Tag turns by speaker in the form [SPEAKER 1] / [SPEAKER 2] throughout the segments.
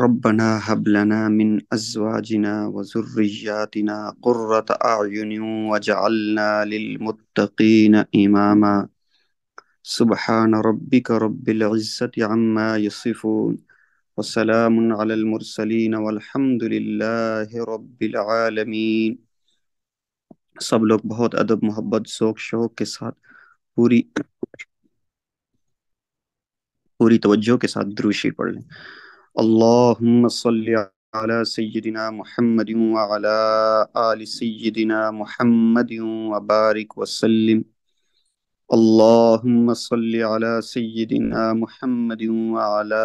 [SPEAKER 1] ربنا هب لنا من أزواجنا وذرياتنا قرة أعين واجعلنا للمتقين إماما سبحان ربك رب العزة عما يصفون وسلام على المرسلين والحمद لله رب العالمين सब लोग बहुत अदब मोहब्बत शौक शौक के साथ पूरी पूरी तवज्जो के साथ द्रुशी पढ़ लें اللهم صل على سيدنا محمد وعلى آل سيدنا محمد وبارك وسلم اللهم صل على سيدنا محمد وعلى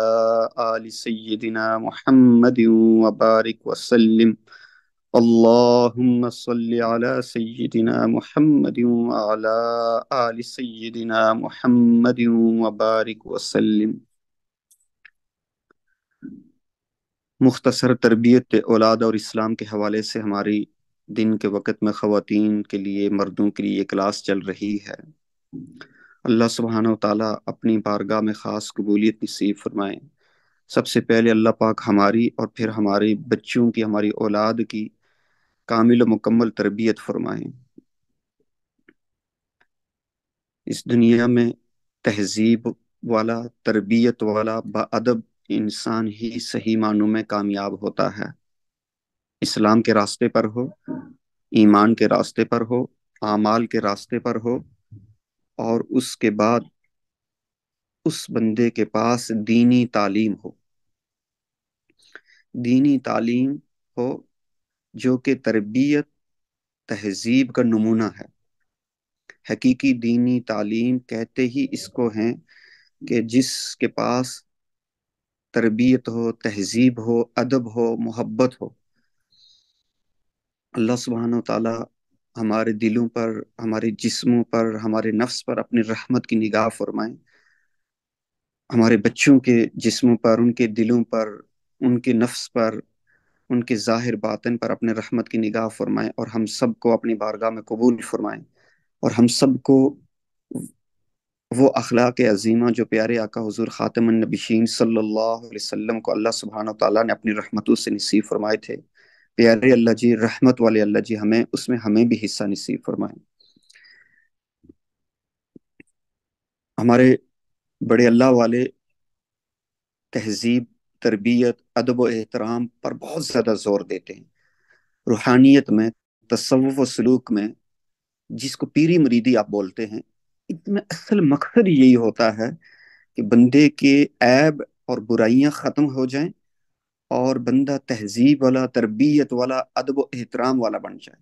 [SPEAKER 1] آل سيدنا محمد وبارك وسلم اللهم صل على سيدنا محمد وعلى آل سيدنا محمد وبارك وسلم मुख्तसर तरबियत औलाद और इस्लाम के हवाले से हमारी दिन के वक़्त में ख़वातीन के लिए मर्दों के लिए क्लास चल रही है अल्लाह सुबहान तला अपनी बारगाह में ख़ास कबूलियत नसीब फरमाएँ सबसे पहले अल्लाह पाक हमारी और फिर हमारे बच्चों की हमारी औलाद की कामिल मुकम्मल तरबियत फरमाएँ इस दुनिया में तहजीब वाला तरबियत वाला बदब इंसान ही सही मानों में कामयाब होता है इस्लाम के रास्ते पर हो ईमान के रास्ते पर हो आमाल के रास्ते पर हो और उसके बाद उस बंदे के पास दीनी तालीम हो दीनी तालीम हो जो कि तरबियत तहजीब का नमूना है हकीकी दीनी तालीम कहते ही इसको हैं कि जिसके पास तरबियत हो तहजीब हो अदब हो मोहब्बत हो अल्लाह सुबहान तला हमारे दिलों पर हमारे जिस्मों पर हमारे नफ्स पर अपनी रहमत की निगाह फरमाए हमारे बच्चों के जिस्मों पर उनके दिलों पर उनके नफ्स पर उनके ज़ाहिर बातन पर अपने रहमत की निगाह फरमाए और हम सबको अपनी बारगाह में कबूल फरमाए और हम सबको वो अखलाक अजीमा जो प्यारे आका हजूर ख़ातमनबीन सल्लाम को अल्लाह सुबहान तला ने अपनी रहमतों से नसीब फरमाए थे प्यारे अल्लाह जी रहमत वाले अल्लाह जी हमें उसमें हमें भी हिस्सा नसीब फरमाए हमारे बड़े अल्लाह वाले तहजीब तरबियत अदब एहतराम पर बहुत ज़्यादा जोर देते हैं रूहानियत में तसव्वुफ़ सलूक में जिसको पीरी मरीदी आप बोलते हैं इसमें असल मकसद यही होता है कि बंदे के ऐब और बुराइयां ख़त्म हो जाएं और बंदा तहजीब वाला तरबियत वाला अदब एहतराम वाला बन जाए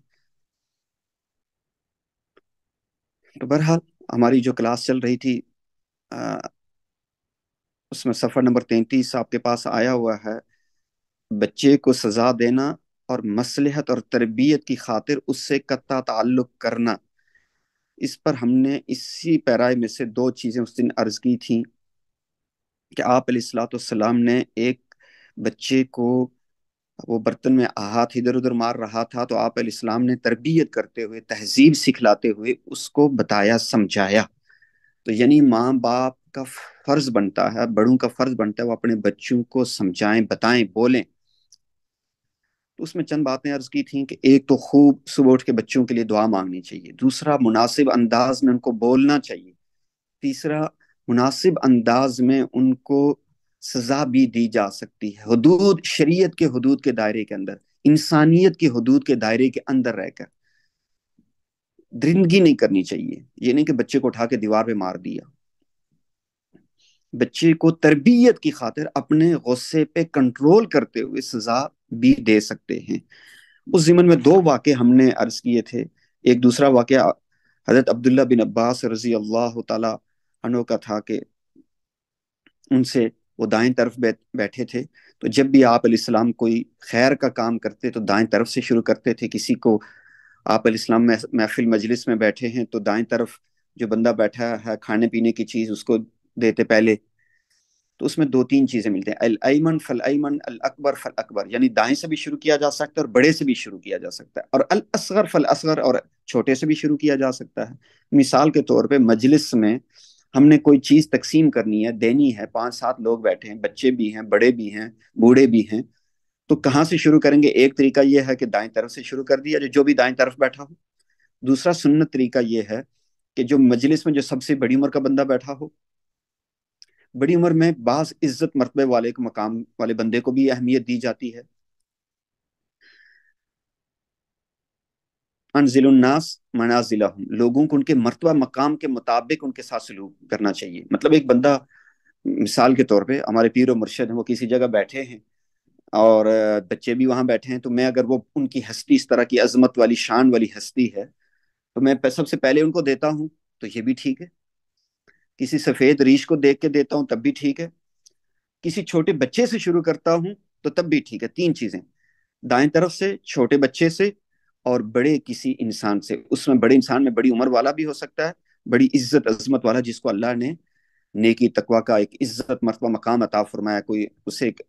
[SPEAKER 1] तो बहरहाल हमारी जो क्लास चल रही थी आ, उसमें सफ़र नंबर तैतीस आपके पास आया हुआ है बच्चे को सज़ा देना और मसलहत और तरबियत की खातिर उससे कत्ता ताल्लुक़ करना इस पर हमने इसी पैराए में से दो चीज़ें उस दिन अर्ज की थी कि आप सलाम ने एक बच्चे को वो बर्तन में हाथ इधर उधर मार रहा था तो आप इस्लाम ने तरबियत करते हुए तहजीब सिखलाते हुए उसको बताया समझाया तो यानी माँ बाप का फ़र्ज़ बनता है बड़ों का फ़र्ज़ बनता है वो अपने बच्चों को समझाएं बताएं बोलें तो उसमें चंद बातें अर्ज की थी कि एक तो खूब सुबह उठ के बच्चों के लिए दुआ मांगनी चाहिए दूसरा मुनासिब अंदाज में उनको बोलना चाहिए तीसरा मुनासिब अंदाज में उनको सजा भी दी जा सकती है हदूद शरीयत के हदूद के दायरे के अंदर इंसानियत के हदूद के दायरे के अंदर रहकर दरिंदगी नहीं करनी चाहिए ये नहीं कि बच्चे को उठा के दीवार पे मार दिया बच्चे को तरबियत की खातिर अपने गुस्से पे कंट्रोल करते हुए सजा भी दे सकते हैं उस जिमन में दो वाक़े हमने अर्ज किए थे एक दूसरा वाक़ हज़रत अब्दुल्ला बिन अब्बास रजी अल्लाह तनो का था कि उनसे वो दाएं तरफ बैठे थे तो जब भी आप सलाम कोई खैर का काम करते तो दाएं तरफ से शुरू करते थे किसी को आप इस्लाम महफिल मजलिस में बैठे हैं तो दाएं तरफ जो बंदा बैठा है खाने पीने की चीज़ उसको देते पहले तो उसमें दो तीन चीज़ें मिलते हैं अल अयमन फल अयमन अल अकबर फल अकबर यानी दाएं से भी शुरू किया जा सकता है और बड़े से भी शुरू किया जा सकता है और अल असगर फल असगर और छोटे से भी शुरू किया जा सकता है मिसाल के तौर पर मजलिस में हमने कोई चीज़ तकसीम करनी है देनी है पांच सात लोग बैठे हैं बच्चे भी हैं बड़े भी हैं बूढ़े भी हैं तो कहाँ से शुरू करेंगे एक तरीका यह है कि दाएं तरफ से शुरू कर दिया जो भी दाएं तरफ बैठा हो दूसरा सुन्नत तरीका यह है कि जो मजलिस में जो सबसे बड़ी उम्र का बंदा बैठा हो बड़ी उम्र में बास इज्जत मरतबे वाले एक मकाम वाले बंदे को भी अहमियत दी जाती है अनजिलनास मनाजिला लोगों को उनके मरतबा मकाम के मुताबिक उनके साथ सलूक करना चाहिए मतलब एक बंदा मिसाल के तौर पे हमारे पीर और मुर्शद हैं वो किसी जगह बैठे हैं और बच्चे भी वहाँ बैठे हैं तो मैं अगर वो उनकी हस्ती इस तरह की अजमत वाली शान वाली हस्ती है तो मैं सबसे पहले उनको देता हूँ तो ये भी ठीक है किसी सफ़ेद रीश को देख के देता हूँ तब भी ठीक है किसी छोटे बच्चे से शुरू करता हूँ तो तब भी ठीक है तीन चीज़ें दाएं तरफ से छोटे बच्चे से और बड़े किसी इंसान से उसमें बड़े इंसान में बड़ी उम्र वाला भी हो सकता है बड़ी इज्जत अजमत वाला जिसको अल्लाह ने नेकी तकवा का एक इज्जत मरतबा मकाम अता फरमाया कोई उसे एक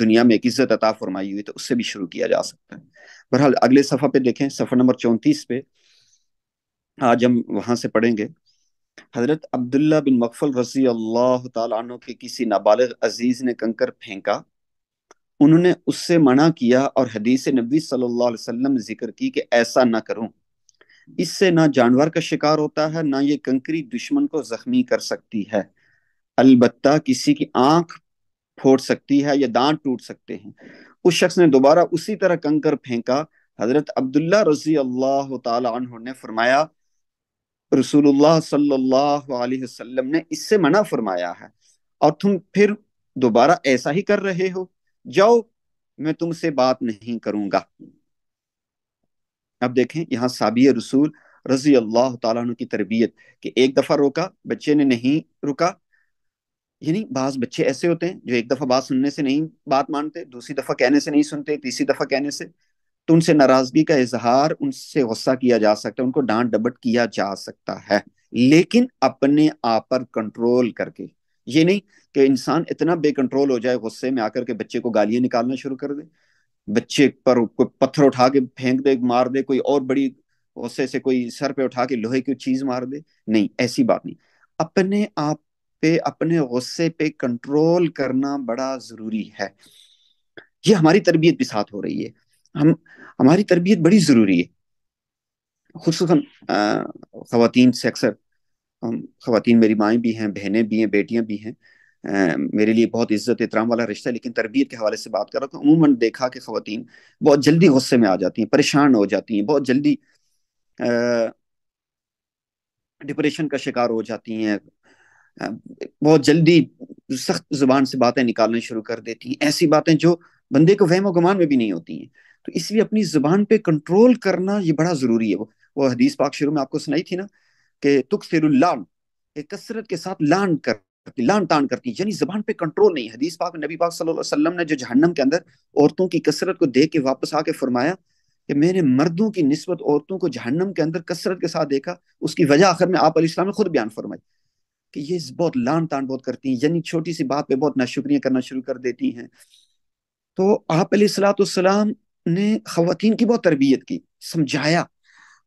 [SPEAKER 1] दुनिया में एक इज्जत अता फरमाई हुई तो उससे भी शुरू किया जा सकता है बहरहाल अगले सफ़ा पे देखें सफ़ा नंबर चौंतीस पे आज हम वहां से पढ़ेंगे हजरत अब्दुल्ला बिन मकफल रजी अल्लाह तु के किसी नाबालिग अजीज ने कंकर फेंका उन्होंने उससे मना किया और हदीस नबी सल्लल्लाहु अलैहि वसल्लम जिक्र की कि ऐसा ना करूं इससे ना जानवर का शिकार होता है ना ये कंकरी दुश्मन को जख्मी कर सकती है अलबत्ता किसी की आंख फोड़ सकती है या दांत टूट सकते हैं उस शख्स ने दोबारा उसी तरह कंकर फेंका हजरत अब्दुल्ला रजी अल्लाह तु ने फरमाया रसूलुल्लाह सल्लल्लाहु अलैहि वसल्लम ने इससे मना फरमाया है और तुम फिर दोबारा ऐसा ही कर रहे हो जाओ मैं तुमसे बात नहीं करूंगा अब देखें यहाँ साबिय रसूल रजी अल्लाह तु की तरबियत कि एक दफ़ा रोका बच्चे ने नहीं रुका यानी बाज बच्चे ऐसे होते हैं जो एक दफ़ा बात सुनने से नहीं बात मानते दूसरी दफ़ा कहने से नहीं सुनते तीसरी दफ़ा कहने से तो उनसे नाराजगी का इजहार उनसे गुस्सा किया जा सकता है उनको डांट डबट किया जा सकता है लेकिन अपने आप पर कंट्रोल करके ये नहीं कि इंसान इतना बेकंट्रोल हो जाए गुस्से में आकर के बच्चे को गालियां निकालना शुरू कर दे बच्चे पर कोई पत्थर उठा के फेंक दे मार दे कोई और बड़ी गुस्से से कोई सर पे उठा के लोहे की चीज मार दे नहीं ऐसी बात नहीं अपने आप पे अपने गुस्से पे कंट्रोल करना बड़ा जरूरी है ये हमारी तरबियत भी साथ हो रही है हम हमारी तरबियत बड़ी ज़रूरी है खूस खातन से अक्सर खातन मेरी माएँ भी हैं बहनें भी हैं बेटियाँ भी हैं आ, मेरे लिए बहुत इज्जत एहतराम वाला रिश्ता है लेकिन तरबियत के हवाले से बात कर रहा हूँ अमूमन तो देखा कि खातन बहुत जल्दी गुस्से में आ जाती हैं परेशान हो जाती हैं बहुत जल्दी डिप्रेशन का शिकार हो जाती हैं बहुत जल्दी सख्त जुबान से बातें निकालने शुरू कर देती हैं ऐसी बातें जो बंदे को वहम गुमान में भी नहीं होती हैं तो इसलिए अपनी जुबान पे कंट्रोल करना ये बड़ा जरूरी है वो वो हदीस पाक शुरू में आपको सुनाई थी ना कि तुक लान कसरत के साथ लान कर लान तान करती यानी जबान पे कंट्रोल नहीं हदीस पाक नबी पाक सल्लल्लाहु अलैहि वसल्लम ने जो जहन्नम के अंदर औरतों की कसरत को देख के वापस आके फरमाया कि मैंने मर्दों की नस्बत औरतों को जहन्नम के अंदर कसरत के साथ देखा उसकी वजह आखिर में आप ने खुद बयान फरमाई कि ये बहुत लान तान बहुत करती हैं यानी छोटी सी बात पे बहुत नाशुक्रिया करना शुरू कर देती हैं तो आप सलाम ने खातन की बहुत तरबियत की समझाया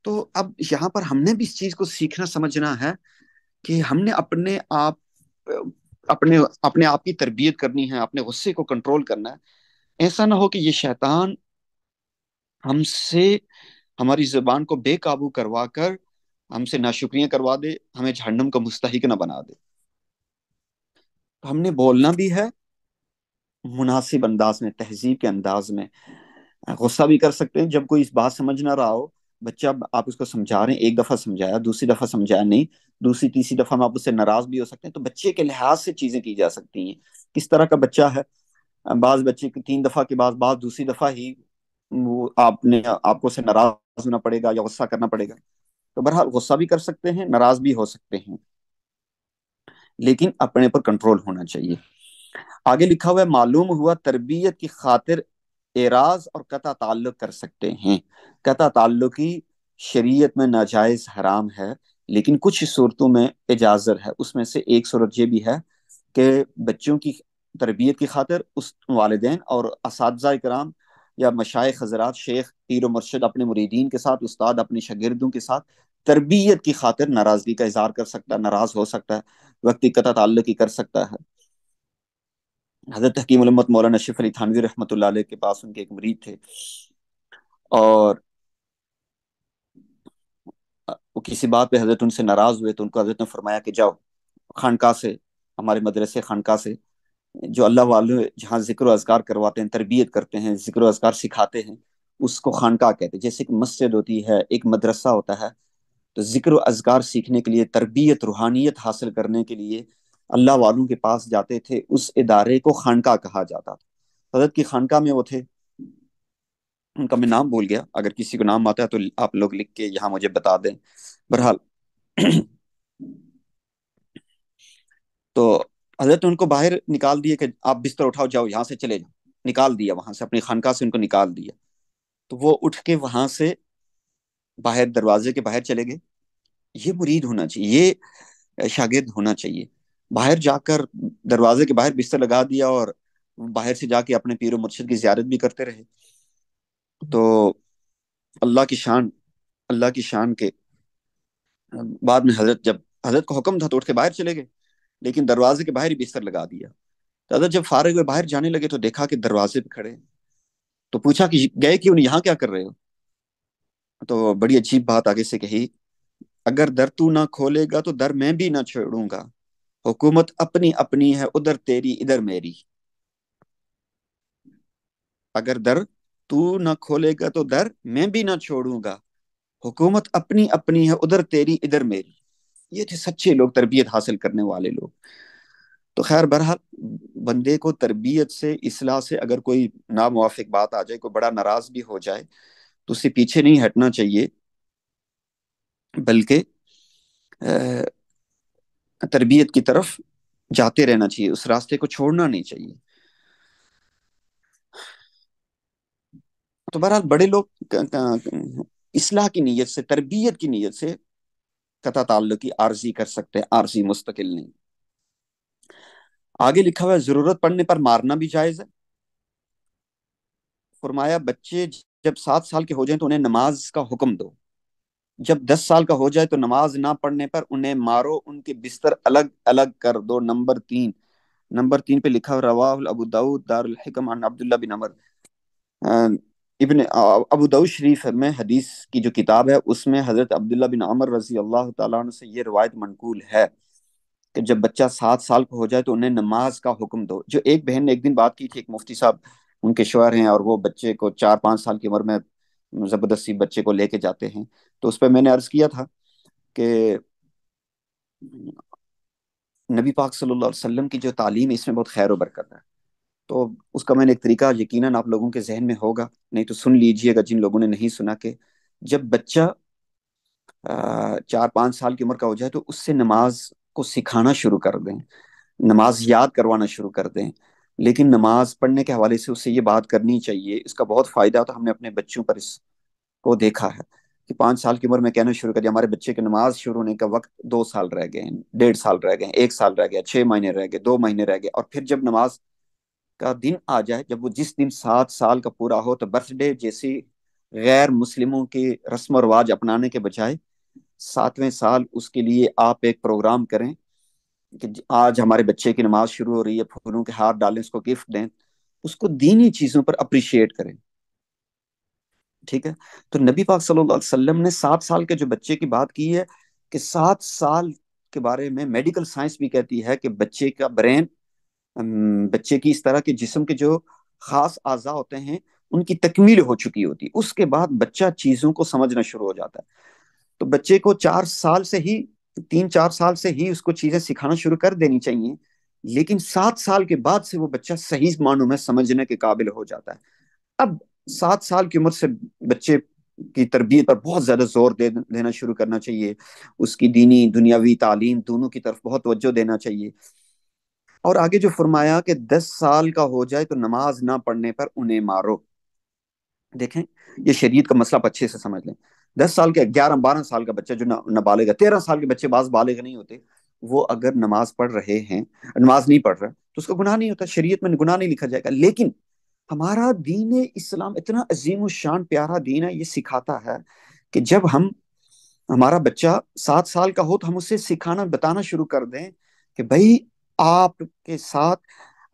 [SPEAKER 1] तो अब यहाँ पर हमने भी इस चीज को सीखना समझना है कि हमने अपने आप अपने अपने आप की तरबियत करनी है अपने गुस्से को कंट्रोल करना है ऐसा ना हो कि ये शैतान हमसे हमारी जबान को बेकाबू करवा कर हमसे नाशुक्रिया करवा दे हमें झंडम का मुस्तक ना बना दे तो हमने बोलना भी है मुनासिब अंदाज में तहजीब के अंदाज में गुस्सा भी कर सकते हैं जब कोई इस बात समझ ना रहा हो बच्चा आप उसको समझा रहे हैं एक दफा समझाया दूसरी दफा समझाया नहीं दूसरी तीसरी दफा में आप उससे नाराज भी हो सकते हैं तो बच्चे के लिहाज से चीजें की जा सकती हैं किस तरह का बच्चा है बाज बच्चे की तीन दफा के बाद बाद दूसरी दफा ही वो आपने आपको से नाराज होना पड़ेगा या गुस्सा करना पड़ेगा तो बहरहाल गुस्सा भी कर सकते हैं नाराज भी हो सकते हैं लेकिन अपने पर कंट्रोल होना चाहिए आगे लिखा हुआ है मालूम हुआ तरबियत की खातिर एराज और कता ताल्लुक कर सकते हैं कता ताल्लुकी शरीयत में नाजायज हराम है लेकिन कुछ सूरतों में इजाजत है उसमें से एक सूरत यह भी है कि बच्चों की तरबियत की खातिर उस वालदे और इस कराम या मशाए हजरात शेख पीर मरशद अपने मुरीदीन के साथ उस्ताद अपने शगिर्दों के साथ तरबियत की खातिर नाराज़गी का इजहार कर सकता है नाराज़ हो सकता है वक्ती कता ताल्लुकी कर सकता है हज़रत हकीम उलमत मौलाना शिफ अली थानवी रहमत के पास उनके एक मरीज थे और वो किसी बात पे हज़रत उनसे नाराज़ हुए तो उनको हज़रत ने फरमाया कि जाओ खानका से हमारे मदरसे खानका से जो अल्लाह वाले जहाँ जिक्र अजगार करवाते हैं तरबियत करते हैं जिक्र अजगार सिखाते हैं उसको खानका कहते हैं जैसे एक मस्जिद होती है एक मदरसा होता है तो जिक्र अजगार सीखने के लिए तरबियत रूहानियत हासिल करने के लिए अल्लाह वालों के पास जाते थे उस इदारे को खानका कहा जाता था हजरत की खानका में वो थे उनका मैं नाम भूल गया अगर किसी को नाम आता है तो आप लोग लिख के यहाँ मुझे बता दें बहरहाल तो हजरत ने उनको बाहर निकाल दिया कि आप बिस्तर उठाओ जाओ यहाँ से चले जाओ निकाल दिया वहां से अपनी खानका से उनको निकाल दिया तो वो उठ के वहां से बाहर दरवाजे के बाहर चले गए ये मुरीद होना चाहिए ये शागिर्द होना चाहिए बाहर जाकर दरवाजे के बाहर बिस्तर लगा दिया और बाहर से जाके अपने पीर मुर्शिद की जियारत भी करते रहे तो अल्लाह की शान अल्लाह की शान के बाद में हजरत जब हजरत को हुक्म था तो उठ के बाहर चले गए लेकिन दरवाजे के बाहर ही बिस्तर लगा दिया तो हजरत जब फारग हुए बाहर जाने लगे तो देखा कि दरवाजे पे खड़े तो पूछा कि गए क्यों नहीं यहाँ क्या कर रहे हो तो बड़ी अजीब बात आगे से कही अगर दर तू ना खोलेगा तो दर मैं भी ना छोड़ूंगा हुकूमत अपनी अपनी है उधर तेरी इधर मेरी अगर दर तू ना खोलेगा तो दर मैं भी ना छोड़ूंगा हुकूमत अपनी अपनी है उधर तेरी इधर मेरी ये थे सच्चे लोग तरबियत हासिल करने वाले लोग तो खैर बरहाल बंदे को तरबियत से इसलाह से अगर कोई नामुआफिक बात आ जाए कोई बड़ा नाराज भी हो जाए तो उससे पीछे नहीं हटना चाहिए बल्कि तरबियत की तरफ जाते रहना चाहिए उस रास्ते को छोड़ना नहीं चाहिए तो बहरहाल बड़े लोग इसलाह की नीयत से तरबियत की नीयत से कथा की आर्जी कर सकते हैं आर्जी मुस्तकिल नहीं आगे लिखा हुआ है जरूरत पड़ने पर मारना भी जायज है फरमाया बच्चे जब सात साल के हो जाए तो उन्हें नमाज का हुक्म दो जब दस साल का हो जाए तो नमाज ना पढ़ने पर उन्हें मारो उनके बिस्तर अलग अलग कर दो नंबर तीन नंबर तीन पे लिखा रवाहुल अबू दाऊद दारुल हिकम अन अब्दुल्ला बिन अमर अं, इबन अबू दाऊद शरीफ में हदीस की जो किताब है उसमें हज़रत अब्दुल्ला बिन अमर रजी अल्लाह तला से ये रवायत मनकूल है कि जब बच्चा सात साल का हो जाए तो उन्हें नमाज का हुक्म दो जो एक बहन ने एक दिन बात की थी एक मुफ्ती साहब उनके शोहर हैं और वो बच्चे को चार पाँच साल की उम्र में ज़बरदस्ती बच्चे को लेके जाते हैं तो उस पर मैंने अर्ज़ किया था कि नबी पाक सल्लल्लाहु अलैहि वसल्लम की जो तालीम है इसमें बहुत खैर बरकत है तो उसका मैंने एक तरीका यकीनन आप लोगों के जहन में होगा नहीं तो सुन लीजिएगा जिन लोगों ने नहीं सुना कि जब बच्चा चार पाँच साल की उम्र का हो जाए तो उससे नमाज को सिखाना शुरू कर दें नमाज याद करवाना शुरू कर दें लेकिन नमाज पढ़ने के हवाले से उससे ये बात करनी चाहिए इसका बहुत फ़ायदा तो हमने अपने बच्चों पर इसको देखा है कि पाँच साल की उम्र में कहना शुरू कर दिया हमारे बच्चे की नमाज शुरू होने का वक्त दो साल रह गए डेढ़ साल रह गए एक साल रह गया छः महीने रह गए दो महीने रह गए और फिर जब नमाज का दिन आ जाए जब वो जिस दिन सात साल का पूरा हो तो बर्थडे जैसी गैर मुस्लिमों की रस्म रवाज अपनाने के बजाय सातवें साल उसके लिए आप एक प्रोग्राम करें कि आज हमारे बच्चे की नमाज शुरू हो रही है फूलों के हार डालें उसको गिफ्ट दें उसको दीनी चीज़ों पर अप्रिशिएट करें ठीक है तो नबी पाक सल्लल्लाहु अलैहि वसल्लम ने सात साल के जो बच्चे की बात की है कि सात साल के बारे में मेडिकल साइंस भी कहती है कि बच्चे का ब्रेन बच्चे की इस तरह के जिस्म के जो खास आजा होते हैं उनकी तकमील हो चुकी होती है उसके बाद बच्चा चीज़ों को समझना शुरू हो जाता है तो बच्चे को चार साल से ही तीन चार साल से ही उसको चीजें सिखाना शुरू कर देनी चाहिए लेकिन सात साल के बाद से वो बच्चा सही मानों में समझने के काबिल हो जाता है अब सात साल की उम्र से बच्चे की तरबियत पर बहुत ज्यादा जोर दे देना शुरू करना चाहिए उसकी दीनी दुनियावी तालीम दोनों की तरफ बहुत तवज्जो देना चाहिए और आगे जो फरमाया कि दस साल का हो जाए तो नमाज ना पढ़ने पर उन्हें मारो देखें ये शरीयत का मसला आप अच्छे से समझ लें दस साल के ग्यारह बारह साल का बच्चा जो नाबालिग है तेरह साल के बच्चे बाज बालिग नहीं होते वो अगर नमाज पढ़ रहे हैं नमाज नहीं पढ़ रहा तो उसका गुनाह नहीं होता शरीयत में गुनाह नहीं लिखा जाएगा लेकिन हमारा दीन इस्लाम इतना अजीम शान प्यारा दीन है ये सिखाता है कि जब हम हमारा बच्चा सात साल का हो तो हम उसे सिखाना बताना शुरू कर दें कि भाई आपके साथ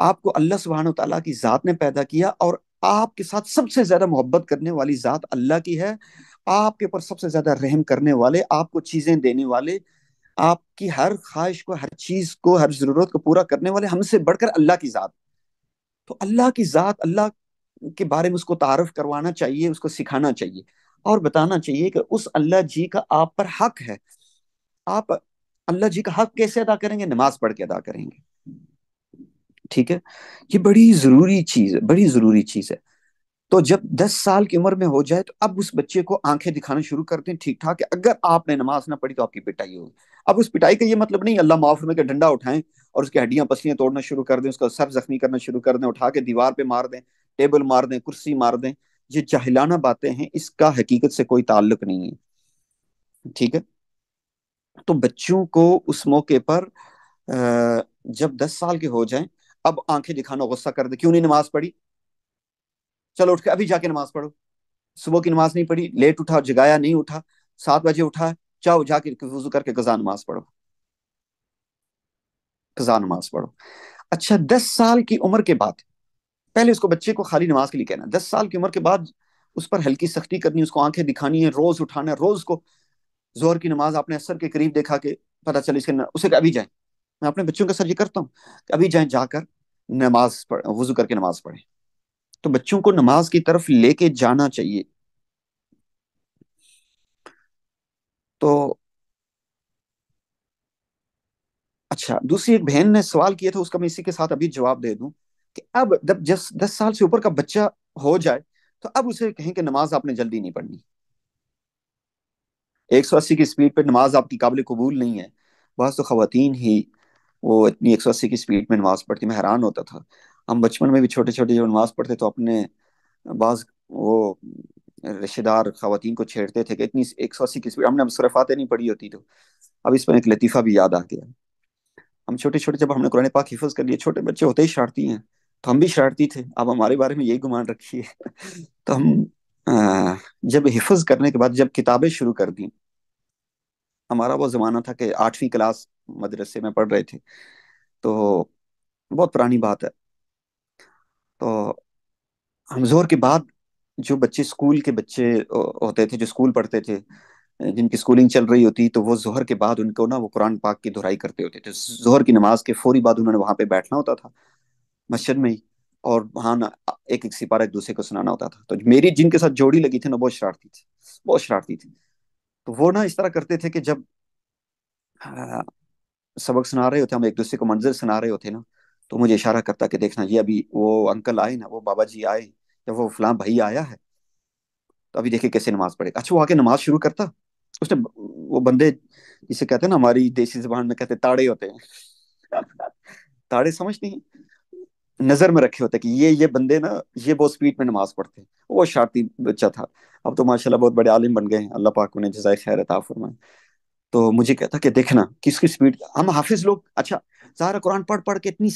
[SPEAKER 1] आपको अल्लाह सुबहान तला की ज़ात ने पैदा किया और आपके साथ सबसे ज़्यादा मोहब्बत करने वाली ज़ात अल्लाह की है आपके ऊपर सबसे ज्यादा रहम करने वाले आपको चीजें देने वाले आपकी हर ख्वाहिश को हर चीज को हर जरूरत को पूरा करने वाले हमसे बढ़कर अल्लाह की ज़ात तो अल्लाह की ज़ात अल्लाह के बारे में उसको तारफ करवाना चाहिए उसको सिखाना चाहिए और बताना चाहिए कि उस अल्लाह जी का आप पर हक है आप अल्लाह जी का हक कैसे अदा करेंगे नमाज पढ़ के अदा करेंगे ठीक है ये बड़ी जरूरी चीज है बड़ी जरूरी चीज है तो जब 10 साल की उम्र में हो जाए तो अब उस बच्चे को आंखें दिखाना शुरू करते हैं ठीक ठाक अगर आपने नमाज ना पढ़ी तो आपकी पिटाई होगी अब उस पिटाई का ये मतलब नहीं अल्लाह माफ में डंडा उठाएं और उसकी हड्डियां पसलियां तोड़ना शुरू कर दें उसका सर जख्मी करना शुरू कर दें उठा के दीवार पे मार दें टेबल मार दें कुर्सी मार दें ये चहलाना बातें हैं इसका हकीकत से कोई ताल्लुक नहीं है ठीक है तो बच्चों को उस मौके पर जब दस साल के हो जाए अब आंखें दिखाना गुस्सा कर दे क्यों नहीं नमाज पढ़ी चलो उठ के अभी जाके नमाज पढ़ो सुबह की नमाज नहीं पढ़ी लेट उठा जगाया नहीं उठा सात बजे उठा जाओ जाके वजू करके कजा नमाज पढ़ो कजा नमाज पढ़ो अच्छा दस साल की उम्र के बाद पहले उसको बच्चे को खाली नमाज के लिए कहना दस साल की उम्र के बाद उस पर हल्की सख्ती करनी उसको आंखें दिखानी है रोज उठाना है रोज को जोहर की नमाज आपने असर के करीब देखा के पता चले इसके उसे अभी जाए मैं अपने बच्चों के सर ये करता हूँ अभी जाए जाकर नमाज पढ़ वजू करके नमाज पढ़े तो बच्चों को नमाज की तरफ लेके जाना चाहिए तो अच्छा दूसरी एक बहन ने सवाल किया था उसका मैं इसी के साथ अभी जवाब दे दूं कि अब जब जस दस साल से ऊपर का बच्चा हो जाए तो अब उसे कहें कि नमाज आपने जल्दी नहीं पढ़नी एक सौ अस्सी की स्पीड पर नमाज आपकी काबिल कबूल नहीं है बस तो खातन ही वो इतनी एक सौ अस्सी की स्पीड में नमाज पढ़ती मैं हैरान होता था हम बचपन में भी छोटे छोटे जब नमाज पढ़ते तो अपने बाज वो रिश्तेदार खातन को छेड़ते थे कि इतनी एक सौ अस्सी की स्पीड हमने सूर्य नहीं पढ़ी होती तो अब इस पर एक लतीफ़ा भी याद आ गया हम छोटे छोटे जब हमने कुरने पाक हिफज कर लिए छोटे बच्चे होते ही शरारती हैं तो हम भी शरारती थे अब हमारे बारे में यही गुमान रखिए तो हम जब हिफज करने के बाद जब किताबें शुरू कर दी हमारा वो ज़माना था कि आठवीं क्लास मदरसे में पढ़ रहे थे तो बहुत पुरानी बात है तो हमजोर के बाद जो बच्चे स्कूल के बच्चे होते थे जो स्कूल पढ़ते थे जिनकी स्कूलिंग चल रही होती तो वो जोहर के बाद उनको ना वो कुरान पाक की धुराई करते होते थे जोहर की नमाज के फौरी बाद उन्होंने वहां पे बैठना होता था मस्जिद में ही और वहां ना एक एक सिपारा एक दूसरे को सुनाना होता था तो मेरी जिनके साथ जोड़ी लगी थी ना बहुत शरारती थी बहुत शरारती थी तो वो ना इस तरह करते थे कि जब आ, हाँ, सबक सुना रहे होते हम एक दूसरे को मंजर सुना रहे होते ना तो मुझे इशारा करता कि देखना ये अभी वो अंकल आए ना वो बाबा जी आए जब वो फलां भाई आया है तो अभी देखे कैसे नमाज पढ़ेगा अच्छा वो आके नमाज शुरू करता उसने वो बंदे जिसे कहते हैं ना हमारी देसी जबान में कहते ताड़े होते हैं ताड़े समझ नहीं नजर में रखे होते कि ये ये बंदे ना ये बहुत स्पीड में नमाज पढ़ते वो शारती बच्चा था अब तो माशाल्लाह बहुत बड़े आलिम बन गए अल्लाह पाक उन्हें जजाय खैर अता फरमाए तो मुझे कहता कि देखना किसकी स्पीड हम हाफिज लोग अच्छा सारा कुरान पढ़ पढ़ के इतनी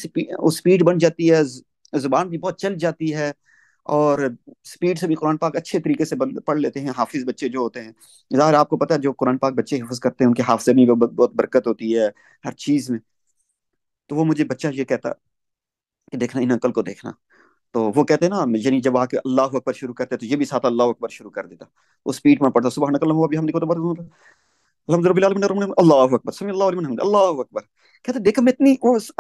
[SPEAKER 1] स्पीड बन जाती है जुबान भी बहुत चल जाती है और स्पीड से भी कुरान पाक अच्छे तरीके से पढ़ लेते हैं हाफिज बच्चे जो होते हैं ज़ाहिर आपको पता है जो कुरान पाक बच्चे हिफज करते हैं उनके हाफसे में बहुत बरकत होती है हर चीज़ में तो वो मुझे बच्चा ये कहता कि देखना इन अंकल को देखना तो वो कहते ना यानी जब आके अल्लाह अकबर शुरू करते तो ये भी साथ अल्लाह अकबर शुरू कर देता वो स्पीड में पढ़ता सुबह नकल हुआ अभी हम देखो तो अकबर कहते देखो मैं इतनी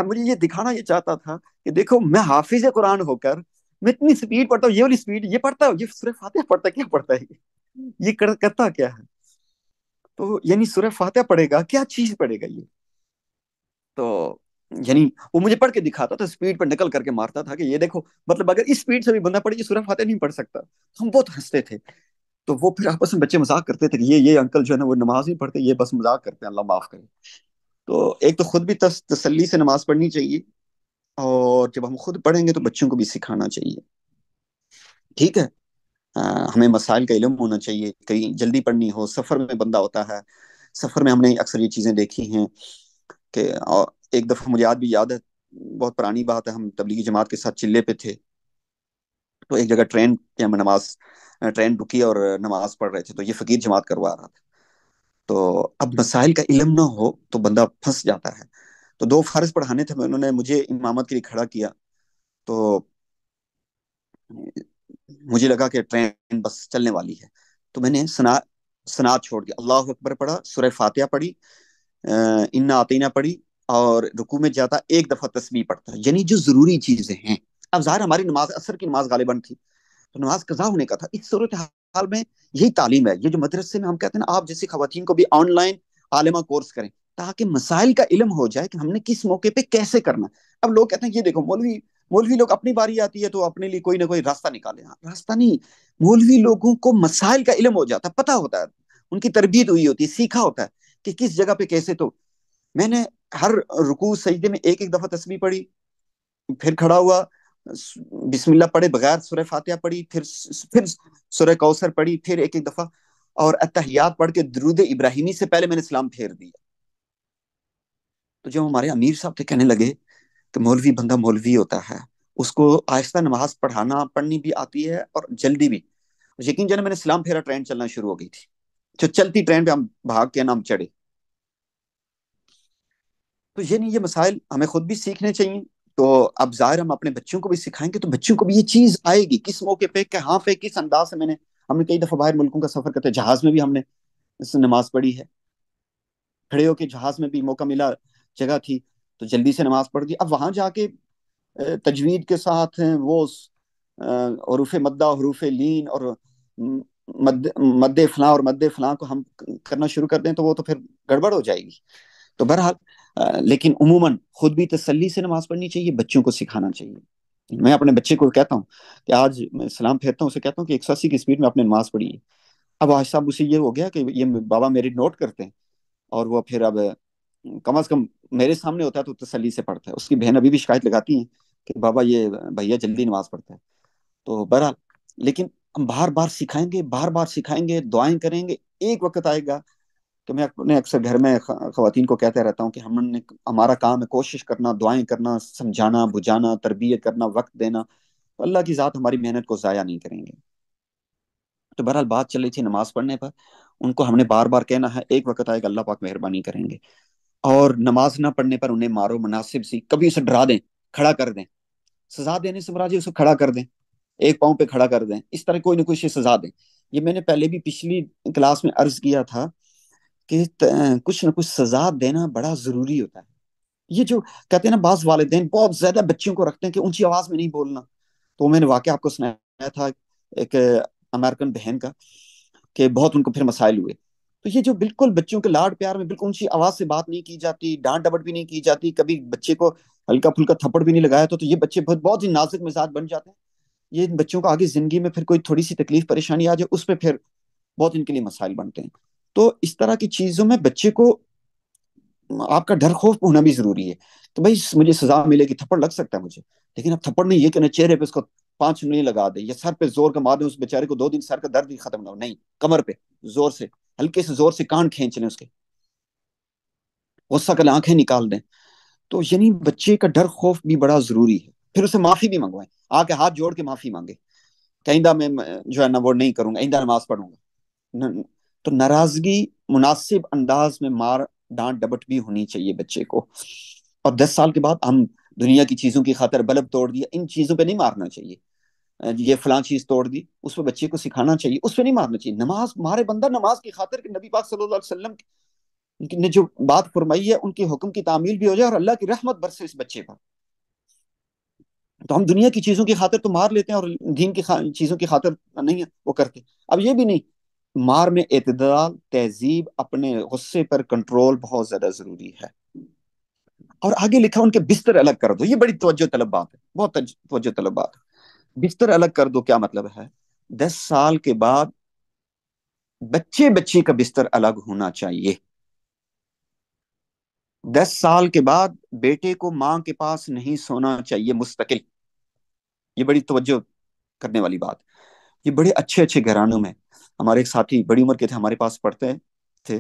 [SPEAKER 1] मुझे ये दिखाना ये चाहता था कि देखो मैं हाफिज कुरान होकर मैं इतनी स्पीड पढ़ता हूँ ये वाली स्पीड ये पढ़ता हूँ ये सूर्य पढ़ता क्या पढ़ता है ये कर, करता क्या है तो यानी सूर्य फातिहा पढ़ेगा क्या चीज पढ़ेगा ये तो यानी वो मुझे पढ़ के दिखाता था स्पीड पर निकल करके मारता था कि ये देखो मतलब अगर इस स्पीड से भी बंदा पढ़े सूर्य फातिहा नहीं पढ़ सकता हम बहुत हंसते थे तो वो फिर आपस में बच्चे मजाक करते थे कि ये ये अंकल जो है ना वो नमाज नहीं पढ़ते ये बस मजाक करते हैं अल्लाह माफ करे तो एक तो खुद भी तस, तसली से नमाज पढ़नी चाहिए और जब हम खुद पढ़ेंगे तो बच्चों को भी सिखाना चाहिए ठीक है आ, हमें मसाइल का इलम होना चाहिए कहीं जल्दी पढ़नी हो सफ़र में बंदा होता है सफ़र में हमने अक्सर ये चीज़ें देखी हैं कि और एक दफ़ा मुझे याद भी याद है बहुत पुरानी बात है हम तबलीगी जमात के साथ चिल्ले पे थे तो एक जगह ट्रेन के हमें नमाज ट्रेन रुकी और नमाज पढ़ रहे थे तो ये फकीर जमात करवा रहा था तो अब मसाइल का इलम ना हो तो बंदा फंस जाता है तो दो फारस पढ़ाने थे उन्होंने मुझे इमामत के लिए खड़ा किया तो मुझे लगा कि ट्रेन बस चलने वाली है तो मैंने सना सना छोड़ दिया अल्लाह अकबर पढ़ा सुरह फातिया पढ़ी इन्ना आतीना पढ़ी और रुकू में जाता एक दफा तस्वीर पढ़ता यानी जो जरूरी चीजें हैं अब जाहिर हमारी नमाज असर की नमाज गालिबन थी तो नमाज कजा होने का था इस सूरत हाल में यही तालीम है ये जो मदरसे में हम कहते हैं आप जैसी खातन को भी ऑनलाइन आलिमा कोर्स करें ताकि मसाइल का इलम हो जाए कि हमने किस मौके पर कैसे करना अब लोग कहते हैं ये देखो मौलवी मौलवी लोग अपनी बारी आती है तो अपने लिए कोई ना कोई रास्ता निकाले हाँ, रास्ता नहीं मौलवी लोगों को मसाइल का इलम हो जाता पता होता है उनकी तरबियत हुई होती है सीखा होता है कि किस जगह पे कैसे तो मैंने हर रुकू सजदे में एक एक दफा तस्वीर पढ़ी फिर खड़ा हुआ बिस्मिल्ला पढ़े बगैर सुरह फातिहा पढ़ी फिर फिर सुरह कौसर पढ़ी फिर एक एक दफा और अतहियात पढ़ के दरूद इब्राहिमी से पहले मैंने सलाम फेर दिया तो जब हमारे अमीर साहब थे कहने लगे कि मौलवी बंदा मौलवी होता है उसको आहिस्ता नमाज पढ़ाना पढ़नी भी आती है और जल्दी भी यकीन जाने मैंने सलाम फेरा ट्रेन चलना शुरू हो गई थी जो चलती ट्रेन पे हम भाग के नाम चढ़े तो ये नहीं ये मसाइल हमें खुद भी सीखने चाहिए तो अब जाहिर हम अपने बच्चों को भी सिखाएंगे तो बच्चों को भी ये चीज आएगी किस मौके पे हाँ पे किस अंदाज से मैंने हमने कई दफा बाहर मुल्कों का सफर करते जहाज में भी हमने नमाज पढ़ी है खड़े होके जहाज में भी मौका मिला जगह थी तो जल्दी से नमाज पढ़ दी अब वहां जाके तजवीद के साथ वो हरूफ मद्दा हरूफ लीन और मद मद्दे फलां और मद फलां को हम करना शुरू कर दें तो वो तो फिर गड़बड़ हो जाएगी तो बहरहाल लेकिन उमूमन खुद भी तसल्ली से नमाज पढ़नी चाहिए बच्चों को सिखाना चाहिए मैं अपने बच्चे को कहता हूँ कि आज मैं सलाम फेरता हूँ उसे कहता हूँ कि एक सौ अस्सी की स्पीड में आपने नमाज पढ़ी है अब आज साहब उसे ये हो गया कि ये बाबा मेरी नोट करते हैं और वो फिर अब कम अज कम मेरे सामने होता है तो तसली से पढ़ता है उसकी बहन अभी भी शिकायत लगाती है कि बाबा ये भैया जल्दी नमाज पढ़ता है तो बहरहाल लेकिन हम बार बार सिखाएंगे बार बार सिखाएंगे दुआएं करेंगे एक वक्त आएगा तो मैं अपने अक्सर घर में खातन को कहते रहता हूँ कि हमने हमारा काम है कोशिश करना दुआएं करना समझाना बुझाना तरबियत करना वक्त देना तो अल्लाह की ज़ात हमारी मेहनत को ज़ाया नहीं करेंगे तो बहरहाल बात चल रही थी नमाज़ पढ़ने पर उनको हमने बार बार कहना है एक वक्त आएगा अल्लाह पाक मेहरबानी करेंगे और नमाज ना पढ़ने पर उन्हें मारो मुनासिब सी कभी उसे डरा दें खड़ा कर दें सजा देने से मराजी उसे खड़ा कर दें एक पाँव पे खड़ा कर दें इस तरह कोई ना कोई सजा दें ये मैंने पहले भी पिछली क्लास में अर्ज किया था कि कुछ ना कुछ सजा देना बड़ा जरूरी होता है ये जो कहते हैं ना बास दिन बहुत ज्यादा बच्चों को रखते हैं कि ऊंची आवाज में नहीं बोलना तो मैंने वाक्य आपको सुनाया था एक अमेरिकन बहन का कि बहुत उनको फिर मसाइल हुए तो ये जो बिल्कुल बच्चों के लाड प्यार में बिल्कुल ऊंची आवाज से बात नहीं की जाती डांट डबट भी नहीं की जाती कभी बच्चे को हल्का फुल्का थप्पड़ भी नहीं लगाया तो, तो ये बच्चे बहुत बहुत ही नाजुक मिजाज बन जाते हैं ये बच्चों को आगे जिंदगी में फिर कोई थोड़ी सी तकलीफ परेशानी आ जाए उस पर फिर बहुत इनके लिए मसाइल बनते हैं तो इस तरह की चीजों में बच्चे को आपका डर खौफ होना भी जरूरी है तो भाई मुझे सजा मिलेगी थप्पड़ लग सकता है मुझे लेकिन अब थप्पड़ नहीं ये कहना चेहरे पे उसको पांच नहीं लगा दे या सर पे जोर का मार दे उस बेचारे को दो दिन सर का दर्द ही खत्म ना हो नहीं कमर पे जोर से हल्के से जोर से कान खींच लें उसके गुस्सा कल आंखें निकाल दें तो यानी बच्चे का डर खौफ भी बड़ा जरूरी है फिर उसे माफी भी मंगवाए आके हाथ जोड़ के माफी मांगे कहीं मैं जो है ना वो नहीं करूंगा इंदा नमाज पढ़ूंगा तो नाराजगी मुनासिब अंदाज में मार डांट डबट भी होनी चाहिए बच्चे को और दस साल के बाद हम दुनिया की चीज़ों की खातर बल्ब तोड़ दिया इन चीज़ों पर नहीं मारना चाहिए ये फलां चीज़ तोड़ दी उस पर बच्चे को सिखाना चाहिए उस पर नहीं मारना चाहिए नमाज मारे बंदा नमाज की खातर के नबी पाक सल्लल्लाहु अलैहि वसल्लम ने जो बात फरमाई है उनके हुक्म की तामील भी हो जाए और अल्लाह की रहमत बरसे इस बच्चे पर तो हम दुनिया की चीज़ों की खातर तो मार लेते हैं और दीन की चीज़ों की खातर नहीं है वो करते अब ये भी नहीं मार में इतदाल तहजीब अपने गुस्से पर कंट्रोल बहुत ज्यादा जरूरी है और आगे लिखा उनके बिस्तर अलग कर दो ये बड़ी तवज्जो तलब बात है बहुत तवज्जो तलब बात है बिस्तर अलग कर दो क्या मतलब है दस साल के बाद बच्चे बच्ची का बिस्तर अलग होना चाहिए दस साल के बाद बेटे को माँ के पास नहीं सोना चाहिए मुस्तकिल ये बड़ी तवज्जो करने वाली बात ये बड़े अच्छे अच्छे घरानों में हमारे एक साथी बड़ी उम्र के थे हमारे पास पढ़ते थे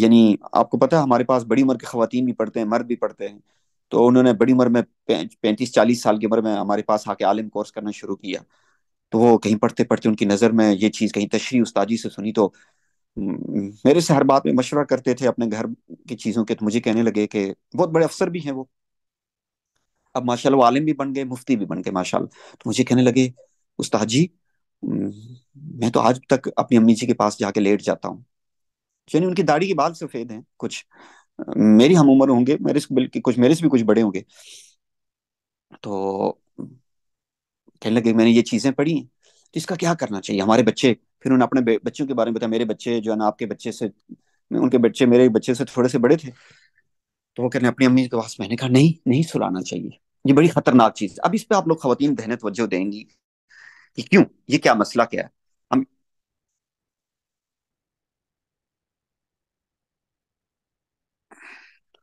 [SPEAKER 1] यानी आपको पता है हमारे पास बड़ी उम्र के खातन भी पढ़ते हैं मर्द भी पढ़ते हैं तो उन्होंने बड़ी उम्र में पैंतीस चालीस साल की उम्र में हमारे पास आके आलिम कोर्स करना शुरू किया तो वो कहीं पढ़ते पढ़ते उनकी नज़र में ये चीज़ कहीं तशरी उस्ताजी से सुनी तो मेरे से हर बात में मशवरा करते थे अपने घर की चीज़ों के तो मुझे कहने लगे कि बहुत बड़े अफसर भी हैं वो अब माशाल्लाह वो आलिम भी बन गए मुफ्ती भी बन गए माशाल्लाह तो मुझे कहने लगे उस्ताद जी मैं तो आज तक अपनी अम्मी जी के पास जाके लेट जाता हूँ यानी उनकी दाढ़ी के बाल सफेद हैं कुछ मेरी हम उम्र होंगे मेरे बल्कि कुछ मेरे से भी कुछ बड़े होंगे तो कहने लगे मैंने ये चीजें पढ़ी हैं तो इसका क्या करना चाहिए हमारे बच्चे फिर उन्होंने अपने बच्चों के बारे में बताया मेरे बच्चे जो है ना आपके बच्चे से उनके बच्चे मेरे बच्चे से थोड़े से बड़े थे तो वो कहने अपनी अम्मी के पास मैंने कहा नहीं नहीं सुलाना चाहिए ये बड़ी खतरनाक चीज अब इस पर आप लोग खातन बहनें तवज्जो देंगी कि क्यों ये क्या मसला क्या है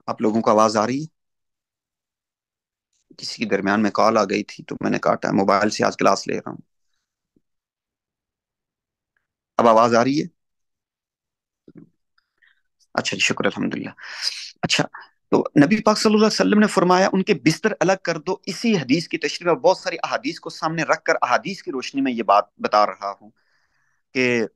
[SPEAKER 1] आप लोगों को आवाज आ रही है किसी के दरमियान में कॉल आ गई थी तो मैंने काटा है मोबाइल से आज क्लास ले रहा हूं अब आवाज आ रही है अच्छा जी शुक्र अलहमदुल्ला अच्छा तो नबी पाक सल्लल्लाहु अलैहि वसल्लम ने फरमाया उनके बिस्तर अलग कर दो इसी हदीस की तशरी में बहुत सारी अहादीस को सामने रखकर अहादीस की रोशनी में ये बात बता रहा हूँ कि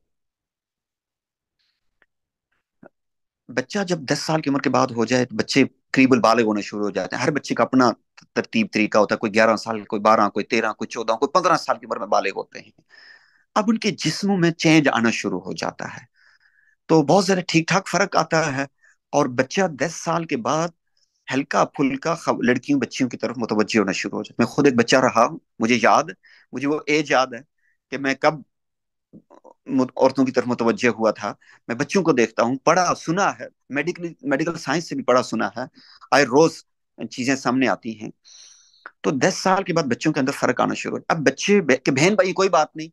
[SPEAKER 1] बच्चा जब दस साल की उम्र के बाद हो जाए तो बच्चे करीबल बालिग होने शुरू हो जाते हैं हर बच्चे का अपना तरतीब तरीका होता है कोई ग्यारह साल कोई बारह कोई तेरह कोई चौदह कोई पंद्रह साल की उम्र में बालग होते हैं अब उनके जिस्मों में चेंज आना शुरू हो जाता है तो बहुत ज्यादा ठीक ठाक फर्क आता है और बच्चा दस साल के बाद हल्का फुल्का लड़कियों बच्चियों की तरफ मुतवजह होना शुरू हो जाता मैं खुद एक बच्चा रहा हूँ मुझे याद मुझे वो एज याद है कि मैं कब औरतों की तरफ मुतवजह हुआ था मैं बच्चों को देखता हूँ पढ़ा सुना है मेडिकल मेडिकल साइंस से भी पढ़ा सुना है आए रोज चीजें सामने आती हैं तो दस साल के बाद बच्चों के अंदर फर्क आना शुरू अब बच्चे के बहन भाई कोई बात नहीं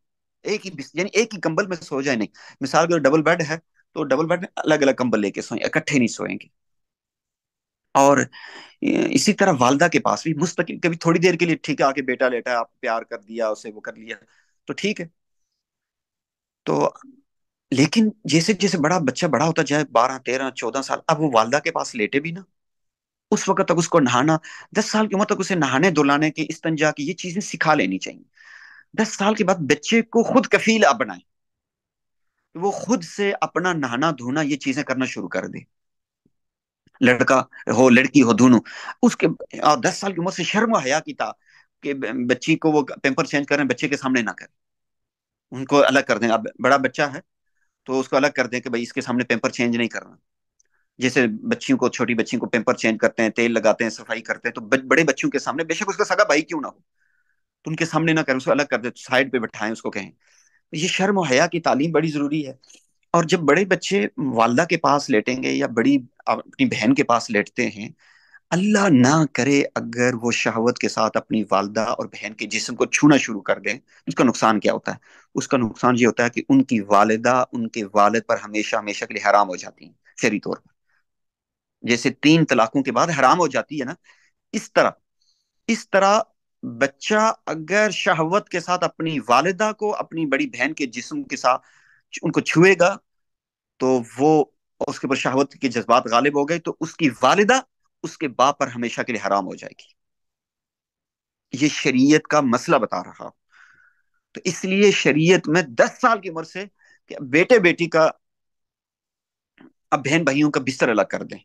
[SPEAKER 1] एक ही यानी एक ही कंबल में सो जाए नहीं मिसाल के डबल बेड है तो डबल बेड में अलग अलग कंबल लेके सोए इकट्ठे नहीं सोएंगे और इसी तरह वालदा के पास भी मुस्तकिल कभी थोड़ी देर के लिए ठीक है आके बेटा लेटा आप प्यार कर दिया उसे वो कर लिया तो ठीक है तो लेकिन जैसे जैसे बड़ा बच्चा बड़ा होता जाए बारह तेरह चौदह साल अब वो वालदा के पास लेटे भी ना उस वक्त तक उसको नहाना दस साल की उम्र तक उसे नहाने धुलाने की इस्तंजा की ये चीजें सिखा लेनी चाहिए दस साल के बाद बच्चे को खुद कफील अब बनाए वो खुद से अपना नहाना धोना ये चीजें करना शुरू कर दे लड़का हो लड़की हो दोनों उसके और दस साल की उम्र से शर्म हया की था कि बच्ची को वो पेम्पर चेंज करें बच्चे के सामने ना करें उनको अलग कर दें अब बड़ा बच्चा है तो उसको अलग कर दें कि भाई इसके सामने पेम्पर चेंज नहीं करना जैसे बच्चियों को छोटी बच्चियों को पेम्पर चेंज करते हैं तेल लगाते हैं सफाई करते हैं तो बड़े बच्चों के सामने बेशक उसका सगा भाई क्यों ना हो तो उनके सामने ना करें उसको अलग कर दे साइड पे बैठाएं उसको कहें ये शर्म हया की तालीम बड़ी जरूरी है और जब बड़े बच्चे वालदा के पास लेटेंगे या बड़ी अपनी बहन के पास लेटते हैं अल्लाह ना करे अगर वो शहावत के साथ अपनी वालदा और बहन के जिसम को छूना शुरू कर दें तो उसका नुकसान क्या होता है उसका नुकसान ये होता है कि उनकी वालदा उनके वालद पर हमेशा हमेशा के लिए हराम हो जाती हैं फेरी तौर पर जैसे तीन तलाकों के बाद हराम हो जाती है ना इस तरह इस तरह बच्चा अगर शहावत के साथ अपनी वालदा को अपनी बड़ी बहन के जिस्म के साथ उनको छुएगा तो वो उसके ऊपर शहावत के जज्बात गालिब हो गए तो उसकी वालदा उसके बाप पर हमेशा के लिए हराम हो जाएगी ये शरीयत का मसला बता रहा हूं तो इसलिए शरीयत में दस साल की उम्र से कि बेटे बेटी का अब बहन भाइयों का बिस्तर अलग कर दें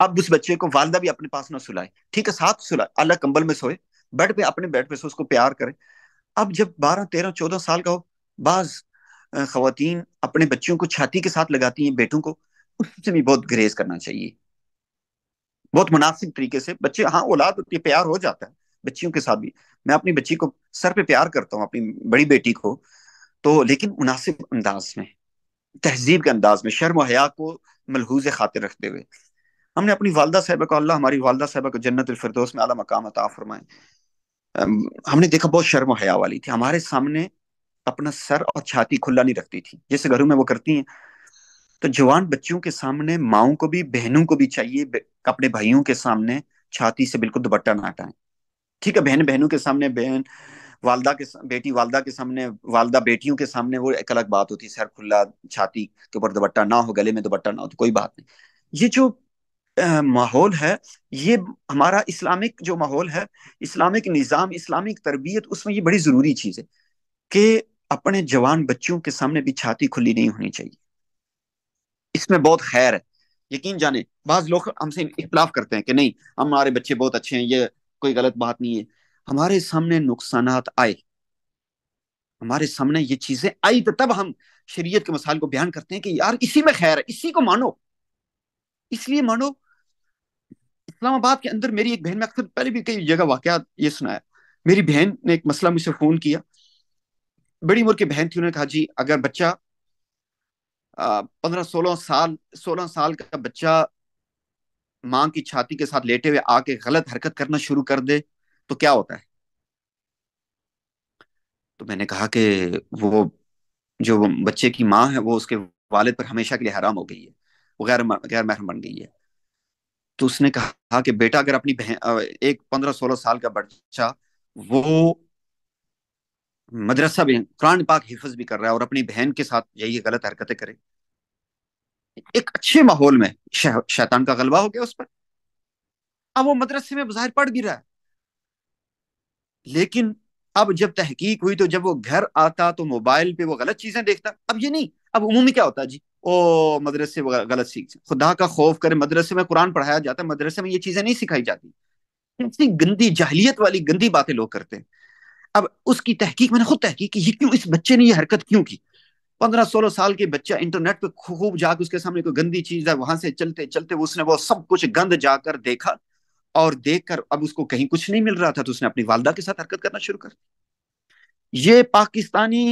[SPEAKER 1] अब उस बच्चे को वालदा भी अपने पास ना सुलाए ठीक है साथ सुलाए अलग कंबल में सोए बेड पे अपने बेड पे सो उसको प्यार करें अब जब बारह तेरह चौदह साल का हो बाज खातन अपने बच्चों को छाती के साथ लगाती हैं बेटों को उससे भी बहुत ग्रेज करना चाहिए बहुत मुनासिब तरीके से बच्चे हाँ औलाद होती है प्यार हो जाता है बच्चियों के साथ भी मैं अपनी बच्ची को सर पे प्यार करता हूँ अपनी बड़ी बेटी को तो लेकिन मुनासिब अंदाज में तहजीब के अंदाज में शर्म हया को मलहूज खातिर रखते हुए हमने अपनी वालदा साहबा को अल्लाह हमारी वालदा साहबा को जन्नत फिरदौस में आला मकाम अता फरमाए हमने देखा बहुत शर्म हया वाली थी हमारे सामने अपना सर और छाती खुला नहीं रखती थी जैसे घरों में वो करती हैं तो जवान बच्चों के सामने माओ को भी बहनों को भी चाहिए अपने भाइयों के सामने छाती से बिल्कुल दुपट्टा ना हटाएं ठीक है बहन बहनों के सामने बहन वालदा के बेटी वालदा के सामने वालदा बेटियों के सामने वो एक अलग बात होती है सर खुला छाती के ऊपर दुपट्टा ना हो गले में दुपट्टा ना हो तो कोई बात नहीं ये जो माहौल है ये हमारा इस्लामिक जो माहौल है इस्लामिक निज़ाम इस्लामिक तरबियत उसमें ये बड़ी ज़रूरी चीज़ है कि अपने जवान बच्चों के सामने भी छाती खुली नहीं होनी चाहिए इसमें बहुत खैर है यकीन जाने बाज लोग हमसे इख्तलाफ करते हैं कि नहीं हमारे बच्चे बहुत अच्छे हैं ये कोई गलत बात नहीं है हमारे सामने नुकसान आए हमारे सामने ये चीजें आई तो तब हम शरीयत के मसाल को बयान करते हैं कि यार इसी में खैर है इसी को मानो इसलिए मानो इस्लामाबाद के अंदर मेरी एक बहन में अक्सर पहले भी कई जगह वाक ये सुनाया मेरी बहन ने एक मसला मुझसे फोन किया बड़ी उम्र की बहन थी उन्होंने कहा जी अगर बच्चा पंद्रह सोलह साल सोलह साल का बच्चा माँ की छाती के साथ लेटे हुए आके गलत हरकत करना शुरू कर दे तो क्या होता है तो मैंने कहा कि वो जो बच्चे की माँ है वो उसके वालिद पर हमेशा के लिए हराम हो गई है वो गैर गैर महरम बन गई है तो उसने कहा कि बेटा अगर अपनी बहन एक पंद्रह सोलह साल का बच्चा वो मदरसा भी कुरान पाक हिफज भी कर रहा है और अपनी बहन के साथ यही गलत हरकतें करे एक अच्छे माहौल में शै, शैतान का गलबा हो गया उस पर अब वो मदरसे में बाहर पढ़ भी रहा है लेकिन अब जब तहकीक हुई तो जब वो घर आता तो मोबाइल पे वो गलत चीजें देखता अब ये नहीं अब उमूमी क्या होता जी ओ मदरसे वो गलत सीख खुदा का खौफ करे मदरसे में कुरान पढ़ाया जाता है मदरसे में ये चीजें नहीं सिखाई जाती इतनी गंदी जाहलीत वाली गंदी बातें लोग करते हैं अब उसकी तहकीक मैंने खुद तहकीक की ये क्यों इस बच्चे ने ये हरकत क्यों की पंद्रह सोलह साल के बच्चा इंटरनेट पे खूब जाकर उसके सामने कोई गंदी चीज है वहां से चलते चलते उसने वो सब कुछ गंद जाकर देखा और देखकर अब उसको कहीं कुछ नहीं मिल रहा था तो उसने अपनी वालदा के साथ हरकत करना शुरू कर ये पाकिस्तानी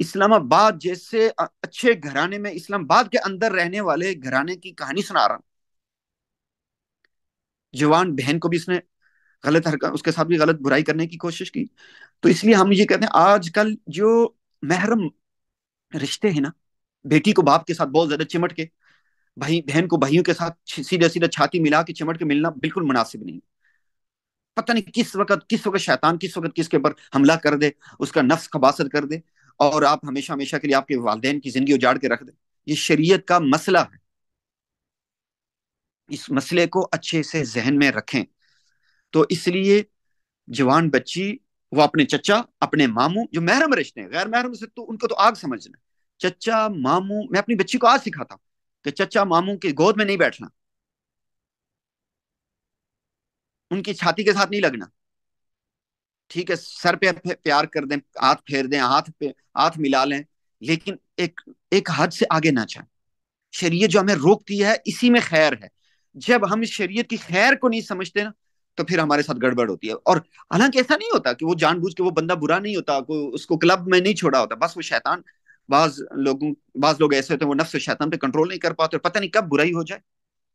[SPEAKER 1] इस्लामाबाद जैसे अच्छे घराने में इस्लामाबाद के अंदर रहने वाले घराने की कहानी सुना रहा जवान बहन को भी इसने गलत हरकत उसके साथ भी गलत बुराई करने की कोशिश की तो इसलिए हम ये कहते हैं आजकल जो महरम रिश्ते हैं ना बेटी को बाप के साथ बहुत ज्यादा चिमट के भाई बहन को भाइयों के साथ सीधे सीधे छाती मिला के चिमट के मिलना बिल्कुल मुनासिब नहीं पता नहीं किस वक्त किस वक्त शैतान किस वक्त किसके ऊपर हमला कर दे उसका नफ्स खबासत कर दे और आप हमेशा हमेशा के लिए आपके वाले की जिंदगी उजाड़ के रख दे ये शरीयत का मसला है इस मसले को अच्छे से जहन में रखें तो इसलिए जवान बच्ची वो अपने चचा अपने मामू जो महरम रिश्ते हैं गैर महरम से तो उनको तो आग समझना चचा मामू मैं अपनी बच्ची को आज सिखाता हूँ कि चचा मामू की गोद में नहीं बैठना उनकी छाती के साथ नहीं लगना ठीक है सर पे प्यार कर दें हाथ फेर दें हाथ पे हाथ मिला लें लेकिन एक एक हद से आगे ना जाए शरीय जो हमें रोकती है इसी में खैर है जब हम शरीयत की खैर को नहीं समझते ना तो फिर हमारे साथ गड़बड़ होती है और हालांकि ऐसा नहीं होता कि वो जानबूझ के वो बंदा बुरा नहीं होता को उसको क्लब में नहीं छोड़ा होता बस वो शैतान बाज लोगों बाज लोग ऐसे होते हैं वो नफ्स शैतान पे कंट्रोल नहीं कर पाते पता नहीं कब बुराई हो जाए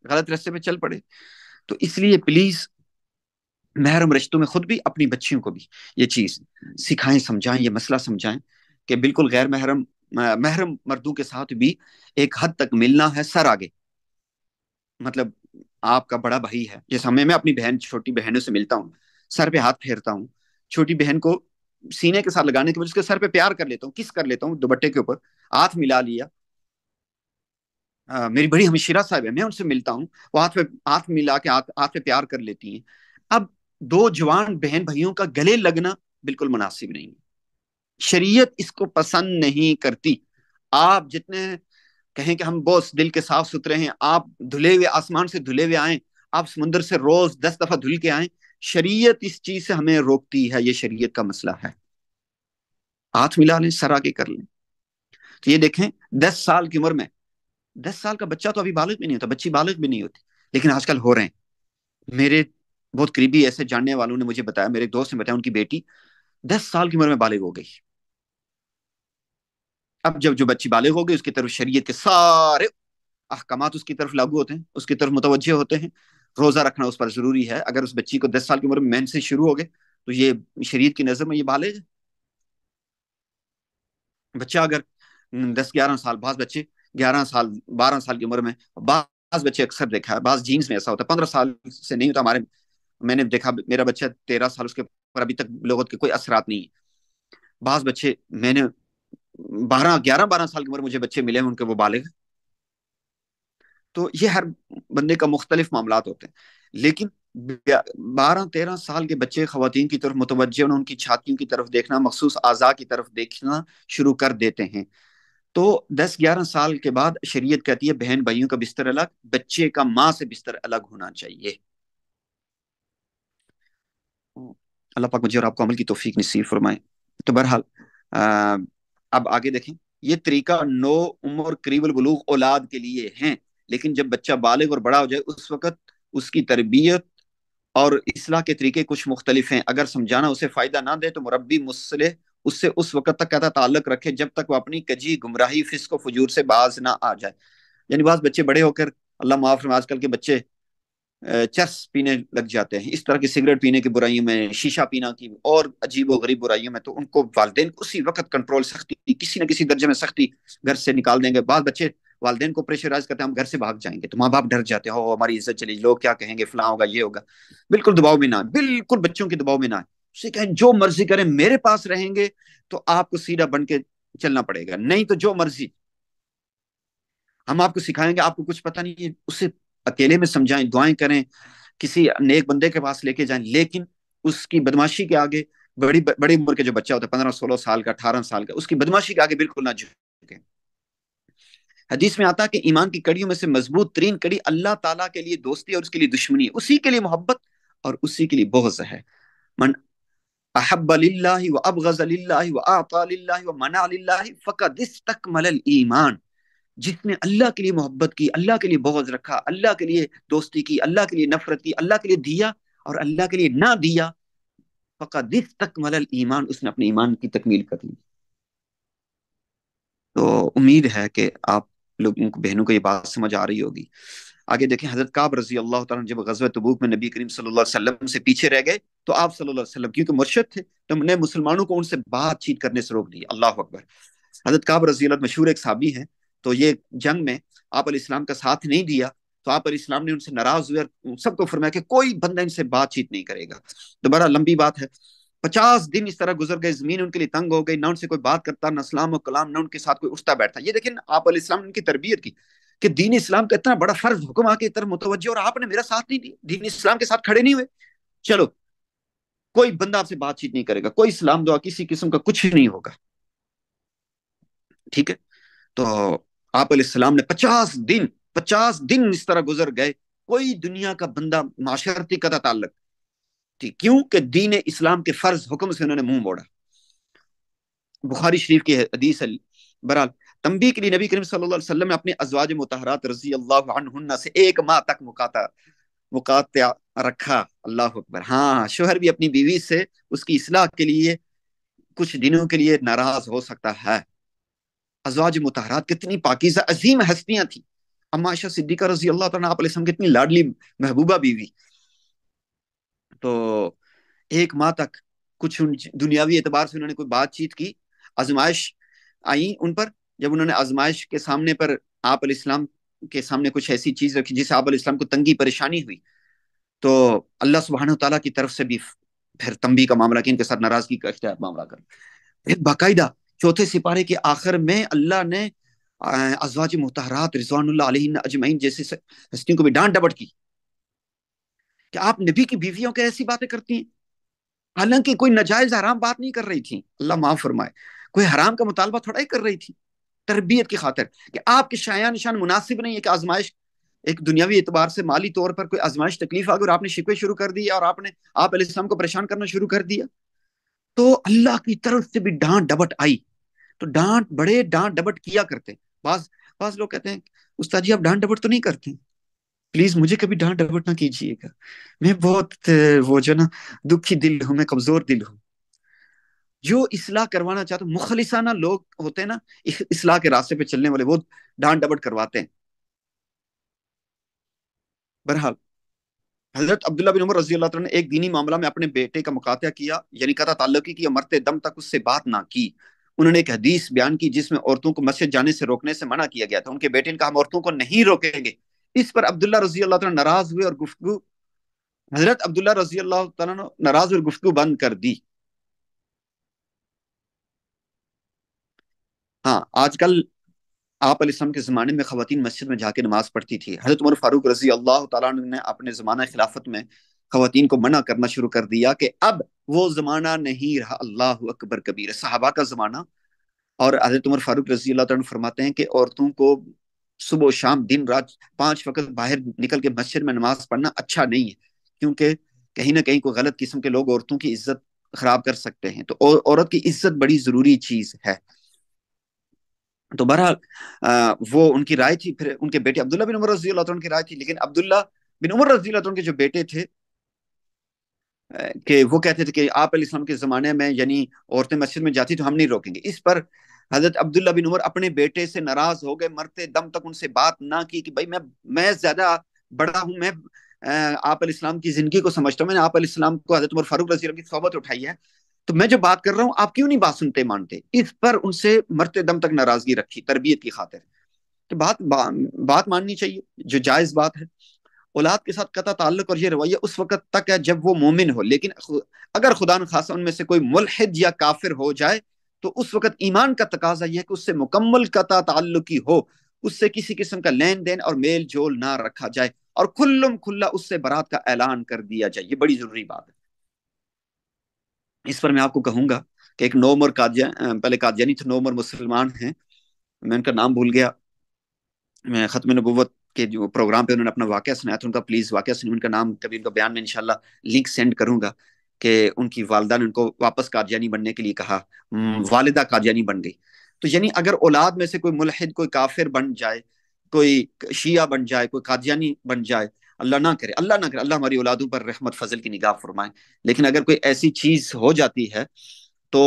[SPEAKER 1] गलत रास्ते पे चल पड़े तो इसलिए प्लीज महरम रिश्तों में खुद भी अपनी बच्चियों को भी ये चीज सिखाएं समझाएं ये मसला समझाएं कि बिल्कुल गैर महरम महरम मर्दों के साथ भी एक हद तक मिलना है सर आगे मतलब आपका बड़ा भाई है जिस समय मैं अपनी बहन छोटी बहनों से मिलता हूँ सर पे हाथ फेरता हूँ छोटी बहन को सीने के साथ लगाने के बाद उसके सर पे प्यार कर लेता हूँ किस कर लेता हूँ दुबट्टे के ऊपर हाथ मिला लिया आ, मेरी बड़ी हमशीरा साहब है मैं उनसे मिलता हूँ वो हाथ पे हाथ मिला के हाथ हाथ पे प्यार कर लेती हैं अब दो जवान बहन भाइयों का गले लगना बिल्कुल मुनासिब नहीं है शरीयत इसको पसंद नहीं करती आप जितने कहें कि हम बोस दिल के साफ सुथरे हैं आप धुले हुए आसमान से धुले हुए आए आप समुद्र से रोज दस दफा धुल के आए शरीयत इस चीज से हमें रोकती है ये शरीयत का मसला है हाथ मिला लें सर आगे कर लें तो ये देखें दस साल की उम्र में दस साल का बच्चा तो अभी बालक भी नहीं होता बच्ची बालक भी नहीं होती लेकिन आजकल हो रहे हैं मेरे बहुत करीबी ऐसे जानने वालों ने मुझे बताया मेरे दोस्त ने बताया उनकी बेटी दस साल की उम्र में बालिग हो गई अब जब जो बच्ची बालिग हो गई उसकी तरफ शरीय के सारे अहकाम उसकी तरफ लागू होते हैं उसकी तरफ मुतवजे होते हैं रोज़ा रखना उस पर ज़रूरी है अगर उस बच्ची को दस साल की उम्र में से शुरू हो गए तो ये शरीय की नज़र में ये बालिग है बच्चा अगर दस ग्यारह साल बाद बच्चे ग्यारह साल बारह साल की उम्र में बास बच्चे अक्सर देखा है बास जीन्स में ऐसा होता है पंद्रह साल से नहीं होता हमारे मैंने देखा मेरा बच्चा तेरह साल उसके पर अभी तक लोगों के कोई असरात नहीं है बास बच्चे मैंने बारह ग्यारह बारह साल की उम्र मुझे बच्चे मिले हैं उनके वो बालिग तो ये हर बंदे का मुख्तलिफ मामला होते हैं लेकिन बारह तेरह साल के बच्चे खातन की तरफ मुतवजह उनकी छातियों की तरफ देखना मखसूस आज़ा की तरफ देखना शुरू कर देते हैं तो दस ग्यारह साल के बाद शरीयत कहती है बहन भाइयों का बिस्तर अलग बच्चे का माँ से बिस्तर अलग होना चाहिए अल्लाह पाक मुझे और आपको अमल की तोफीक नसीब फरमाए तो बहरहाल अः अब आगे देखें ये तरीका नो उम्र करीबल बलूक औलाद के लिए है लेकिन जब बच्चा बालग और बड़ा हो जाए उस वक़्त उसकी तरबियत और इसलाह के तरीके कुछ मुख्तलिफ हैं अगर समझाना उसे फ़ायदा ना दे तो मुरबी मुसले उससे उस वक़्त तक कहता ताल्लुक रखे जब तक वो अपनी कजी गुमराही फिसको फजूर से बाज ना आ जाए यानी बाज बच्चे बड़े होकर अल्लाह माफ़ आजकल के बच्चे चस पीने लग जाते हैं इस तरह की सिगरेट पीने की बुराइयों में शीशा पीना की और अजीब व गरीब बुराइयों में तो उनको वालदेन उसी वक्त कंट्रोल सख्ती किसी न किसी दर्जे में सख्ती घर से निकाल देंगे बाद बच्चे वालदेन को प्रेशराइज करते हैं हम घर से भाग जाएंगे तो माँ बाप डर जाते हैं हो हमारी इज्जत चली लोग क्या कहेंगे फला होगा ये होगा बिल्कुल दबाव में ना बिल्कुल बच्चों के दबाव में ना उसे कहें जो मर्जी करें मेरे पास रहेंगे तो आपको सीधा बन के चलना पड़ेगा नहीं तो जो मर्जी हम आपको सिखाएंगे आपको कुछ पता नहीं है उसे अकेले में समझाएं दुआएं करें किसी नेक बंदे के पास लेके जाएं लेकिन उसकी बदमाशी के आगे बड़ी बड़ी उम्र के जो बच्चा होता है पंद्रह सोलह साल का अठारह साल का उसकी बदमाशी के आगे बिल्कुल ना झुके हदीस में आता है कि ईमान की कड़ियों में से मजबूत तरीन कड़ी अल्लाह ताला के लिए दोस्ती और उसके लिए दुश्मनी है उसी के लिए मोहब्बत और उसी के लिए बोझ है मन अहब अब गजल व मना फ़कद इस तक ईमान जिसने अल्लाह के लिए मोहब्बत की अल्लाह के लिए बोझ रखा अल्लाह के लिए दोस्ती की अल्लाह के लिए नफरत की अल्लाह के लिए दिया और अल्लाह के लिए ना दिया पक्का दिस तक मलल ईमान उसने अपने ईमान की तकमील कर ली तो उम्मीद है कि आप लोगों को बहनों को ये बात समझ आ रही होगी आगे देखें हजरत काब रजी अल्लाह जब गजब तबूक में नबी करीम सल्लल्लाहु से पीछे रह गए तो आप सल्लाम क्योंकि मुर्शद थे तो मुसलमानों को उनसे बातचीत करने से रोक दिया अल्लाह अकबर हजरत काब रजी मशहूर एक साबी हैं तो ये जंग में आप इस्लाम का साथ नहीं दिया तो आप इस्लाम ने उनसे नाराज हुए और सबको फरमाया कि कोई बंदा इनसे बातचीत नहीं करेगा तो बड़ा लंबी बात है पचास दिन इस तरह गुजर गए जमीन उनके लिए तंग हो गई ना उनसे कोई बात करता ना सलाम और कलाम ना उनके साथ कोई उठता बैठता ये देखिए आप इस्लाम ने उनकी तरबियत की कि दीन इस्लाम का इतना बड़ा फर्ज हुक्म आके इतना मुतवजह और आपने मेरा साथ नहीं दिया दीन इस्लाम के साथ खड़े नहीं हुए चलो कोई बंदा आपसे बातचीत नहीं करेगा कोई इस्लाम दुआ किसी किस्म का कुछ नहीं होगा ठीक है तो आप सलाम ने पचास दिन पचास दिन इस तरह गुजर गए कोई दुनिया का बंदा माशरती का ताल्लक थी क्योंकि दीन इस्लाम के फर्ज हुक्म से उन्होंने मुंह मोड़ा बुखारी शरीफ की हदीस बहरहाल तंबी के लिए नबी करीम सल्लल्लाहु ने अपने अजवाज मुतहरात रजी अल्लाह से एक माह तक मुकाता मुकात्या रखा अल्लाह अकबर हाँ शोहर भी अपनी बीवी से उसकी इसलाह के लिए कुछ दिनों के लिए नाराज हो सकता है अजवाज मुतहरात कितनी पाकिजा अजीम हस्तियां थी अम्मा आयशा सिद्दीका रजी अल्लाह तम कितनी लाडली महबूबा बीवी तो एक माह तक कुछ दुनियावी एतबार से उन्होंने कोई बातचीत की आजमाइश आई उन पर जब उन्होंने आजमाइश के सामने पर आप इस्लाम के सामने कुछ ऐसी चीज रखी जिससे आप इस्लाम को तंगी परेशानी हुई तो अल्लाह सुबहान तला की तरफ से भी फिर तंबी का मामला कि इनके साथ नाराजगी का इख्तियार मामला कर फिर बाकायदा चौथे सिपारे के आखिर में अल्लाह ने अजवाज मुतहरात रिजवान अजमैन जैसे हस्तियों को भी डांट डबट की कि आप नबी की बीवियों के ऐसी बातें करती हैं हालांकि कोई नजायज हराम बात नहीं कर रही थी अल्लाह माफ फरमाए कोई हराम का मुतालबा थोड़ा ही कर रही थी तरबियत की खातर कि आपके शाया निशान मुनासिब नहीं है कि आजमाइश एक दुनियावी एतबार से माली तौर पर कोई आजमाइश तकलीफ आ गई और आपने शिकवे शुरू कर दिया और आपने आप को परेशान करना शुरू कर दिया तो अल्लाह की तरफ से भी डांट डबट आई तो डांट बड़े डांट डबट किया करते बास बास लोग कहते हैं उस्ताद जी आप डांट डबट तो नहीं करते प्लीज मुझे कभी डांट डबट ना कीजिएगा मैं बहुत वो जो ना दुखी दिल हूं मैं कमजोर दिल हूँ जो इसलाह करवाना चाहते मुखलिसाना लोग होते हैं ना इसलाह के रास्ते पे चलने वाले वो डांट डबट करवाते हैं बहरहाल हजरत अब्दुल्ला बिन उमर रजी अल्लाह ने एक दीनी मामला में अपने बेटे का मुकात्या किया यानी कथा ताल्लुकी किया मरते दम तक उससे बात ना की उन्होंने एक हदीस बयान की जिसमें औरतों को मस्जिद जाने से रोकने से मना किया गया था उनके बेटे ने कहा हम औरतों को नहीं रोकेंगे इस पर अब्दुल्ला रजी अल्लाह नाराज हुए और गुफ्तु हजरत अब्दुल्ला रजी अल्लाह नाराज और गुफ्तु बंद कर दी हाँ आजकल आप अलैहिस्सलाम के ज़माने में ख़वातीन मस्जिद में जाके नमाज़ पढ़ती थी हज़रत उमर फ़ारूक रजी अल्लाह ताला ने अपने ज़माना खिलाफत में ख़वातीन को मना करना शुरू कर दिया कि अब वो ज़माना नहीं रहा अल्लाह अकबर कबीर साहबा का ज़माना और हजरत उमर फारूक रजी अल्लाह फरमाते हैं कि औरतों को सुबह शाम दिन रात पांच वक्त बाहर निकल के मस्जिद में नमाज पढ़ना अच्छा नहीं है क्योंकि कहीं ना कहीं कोई गलत किस्म के लोग औरतों की इज्जत खराब कर सकते हैं तो औ, औरत की इज्जत बड़ी जरूरी चीज है तो बहरहाल वो उनकी राय थी फिर उनके बेटे अब्दुल्ला बिन उमर रजी की राय थी लेकिन अब्दुल्ला बिन उमर रजी के जो बेटे थे कि वो कहते थे कि आप इस्लाम के ज़माने में यानी औरतें मस्जिद में जाती तो हम नहीं रोकेंगे इस पर हज़रत अब्दुल्ला बिन उमर अपने बेटे से नाराज़ हो गए मरते दम तक उनसे बात ना की कि भाई मैं मैं ज़्यादा बड़ा हूँ मैं आप इस्लाम की ज़िंदगी को समझता हूँ मैंने आप को हज़रत उमर फारूक रजी की सोबत उठाई है तो मैं जो बात कर रहा हूँ आप क्यों नहीं बात सुनते मानते इस पर उनसे मरते दम तक नाराज़गी रखी तरबियत की खातिर तो बात बात माननी चाहिए जो जायज़ बात है औलाद के साथ कता ताल्लुक और ये रवैया उस वक़्त तक है जब वो मोमिन हो लेकिन अगर खुदा खासा उनमें से कोई मुलहद या काफिर हो जाए तो उस वक़्त ईमान का तकाजा यह है कि उससे मुकम्मल कता ताल्लुकी हो उससे किसी किस्म का लेन देन और मेल जोल ना रखा जाए और खुल्लम खुल्ला उससे बरात का ऐलान कर दिया जाए ये बड़ी ज़रूरी बात है इस पर मैं आपको कहूँगा कि एक नोम और कादिया पहले कादियानी थे नोम और मुसलमान हैं मैं उनका नाम भूल गया मैं ख़त्म नबूत के जो प्रोग्राम पे उन्होंने अपना वाक़ सुनाया था उनका प्लीज़ वाक्य सुनिए उनका नाम कभी उनका बयान में इनशाला लिंक सेंड करूंगा कि उनकी वालदा ने उनको वापस कादयानी बनने के लिए कहा हम्म। वालदा कादयानी बन गई तो यानी अगर औलाद में से कोई मुलहिद कोई काफिर बन जाए कोई शिया बन जाए कोई कादयानी बन जाए अल्लाह ना करे अल्लाह ना करे अल्लाह हमारी औलादों पर रहमत फजल की निगाह फरमाए लेकिन अगर कोई ऐसी चीज़ हो जाती है तो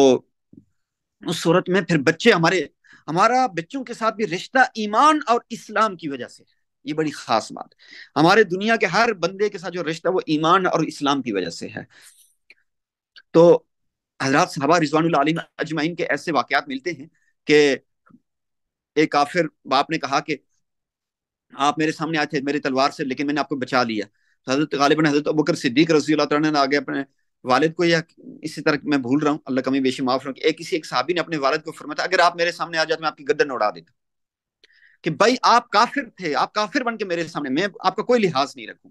[SPEAKER 1] उस सूरत में फिर बच्चे हमारे हमारा बच्चों के साथ भी रिश्ता ईमान और इस्लाम की वजह से है ये बड़ी खास बात हमारे दुनिया के हर बंदे के साथ जो रिश्ता वो ईमान और इस्लाम की वजह से है तो हजरत साहबा रिजवान अजमाइन के ऐसे वाकयात मिलते हैं कि एक काफिर बाप ने कहा कि आप मेरे सामने आए थे मेरे तलवार से लेकिन मैंने आपको बचा लिया तो हजरत गालिबा हजरत अबकर सिद्दीक रजी ने आगे अपने वालिद को या इसी तरह मैं भूल रहा हूँ अल्लाह कमी बेशी माफ रहा एक किसी एक साहबी ने अपने वालिद को फरमाया अगर आप मेरे सामने आ जाते तो मैं आपकी गर्दन उड़ा देता कि भाई आप काफिर थे आप काफिर बन के मेरे सामने मैं आपका कोई लिहाज नहीं रखूं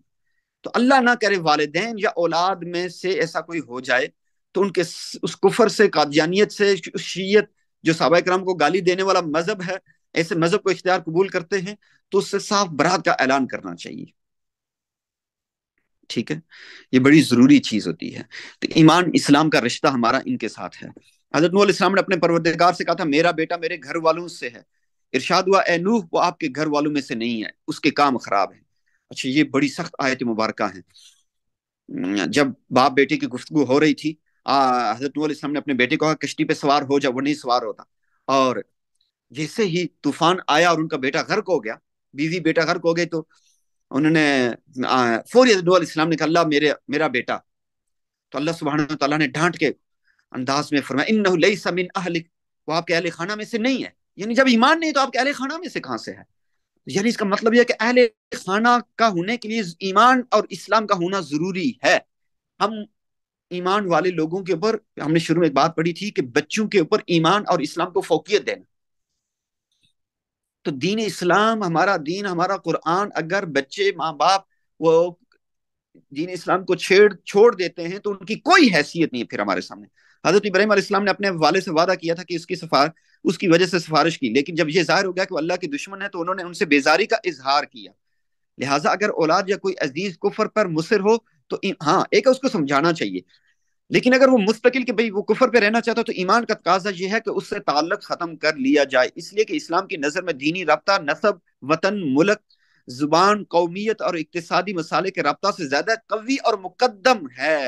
[SPEAKER 1] तो अल्लाह ना करे वालदेन या औलाद में से ऐसा कोई हो जाए तो उनके उस कुफर से कादियानियत से शीयत जो सहाबा कराम को गाली देने वाला मजहब है ऐसे मजहब को इख्तियार कबूल करते हैं तो उससे साफ बरात का ऐलान करना चाहिए ठीक है ये बड़ी ज़रूरी चीज़ होती है तो ईमान इस्लाम का रिश्ता हमारा इनके साथ है हजरत इस्लाम ने अपने परवरदगार से कहा था मेरा बेटा मेरे घर वालों से है इरशाद हुआ ए नूह वो आपके घर वालों में से नहीं है उसके काम खराब है अच्छा ये बड़ी सख्त आयत मुबारक है जब बाप बेटे की गुफ्तु हो रही थी हजरत ने अपने बेटे को कहा कश्ती पे सवार हो जा वो नहीं सवार होता और जैसे ही तूफान आया और उनका बेटा घर हो गया बीवी बेटा घर हो गए तो उन्होंने फौरी इस्लाम ने कहा अल्लाह मेरे मेरा बेटा तो अल्लाह सुबह ने डांट के अंदाज में फरमाया इन लई समिन अहलिक वो आपके अहल खाना में से नहीं है यानी जब ईमान नहीं तो आपके अहले खाना में से कहां से है तो यानी इसका मतलब यह कि अहले खाना का होने के लिए ईमान और इस्लाम का होना जरूरी है हम ईमान वाले लोगों के ऊपर हमने शुरू में एक बात पढ़ी थी कि बच्चों के ऊपर ईमान और इस्लाम को फोकियत देना तो दीन इस्लाम हमारा दीन हमारा कुरान अगर बच्चे माँ बाप वो दीन इस्लाम को छेड़ छोड़ देते हैं तो उनकी कोई हैसियत नहीं है फिर हमारे सामने हजरत इब्राहिम ने अपने वाले से वादा किया था कि उसकी सफार उसकी वजह से सिफारिश की लेकिन जब ये जाहिर हो गया कि अल्लाह के दुश्मन है तो उन्होंने उनसे बेजारी का इजहार किया लिहाजा अगर औलाद या कोई अजीज कुफर पर मुसर हो तो हाँ एक उसको समझाना चाहिए लेकिन अगर वो मुस्तकिल के भाई वो कुफर पे रहना चाहता है तो ईमान का तकाजा ये है कि उससे ताल्लुक ख़त्म कर लिया जाए इसलिए कि इस्लाम की नज़र में दीनी रबता नसब वतन मुलक जुबान कौमियत और इकतदी मसाले के रबता से ज़्यादा कवी और मुकदम है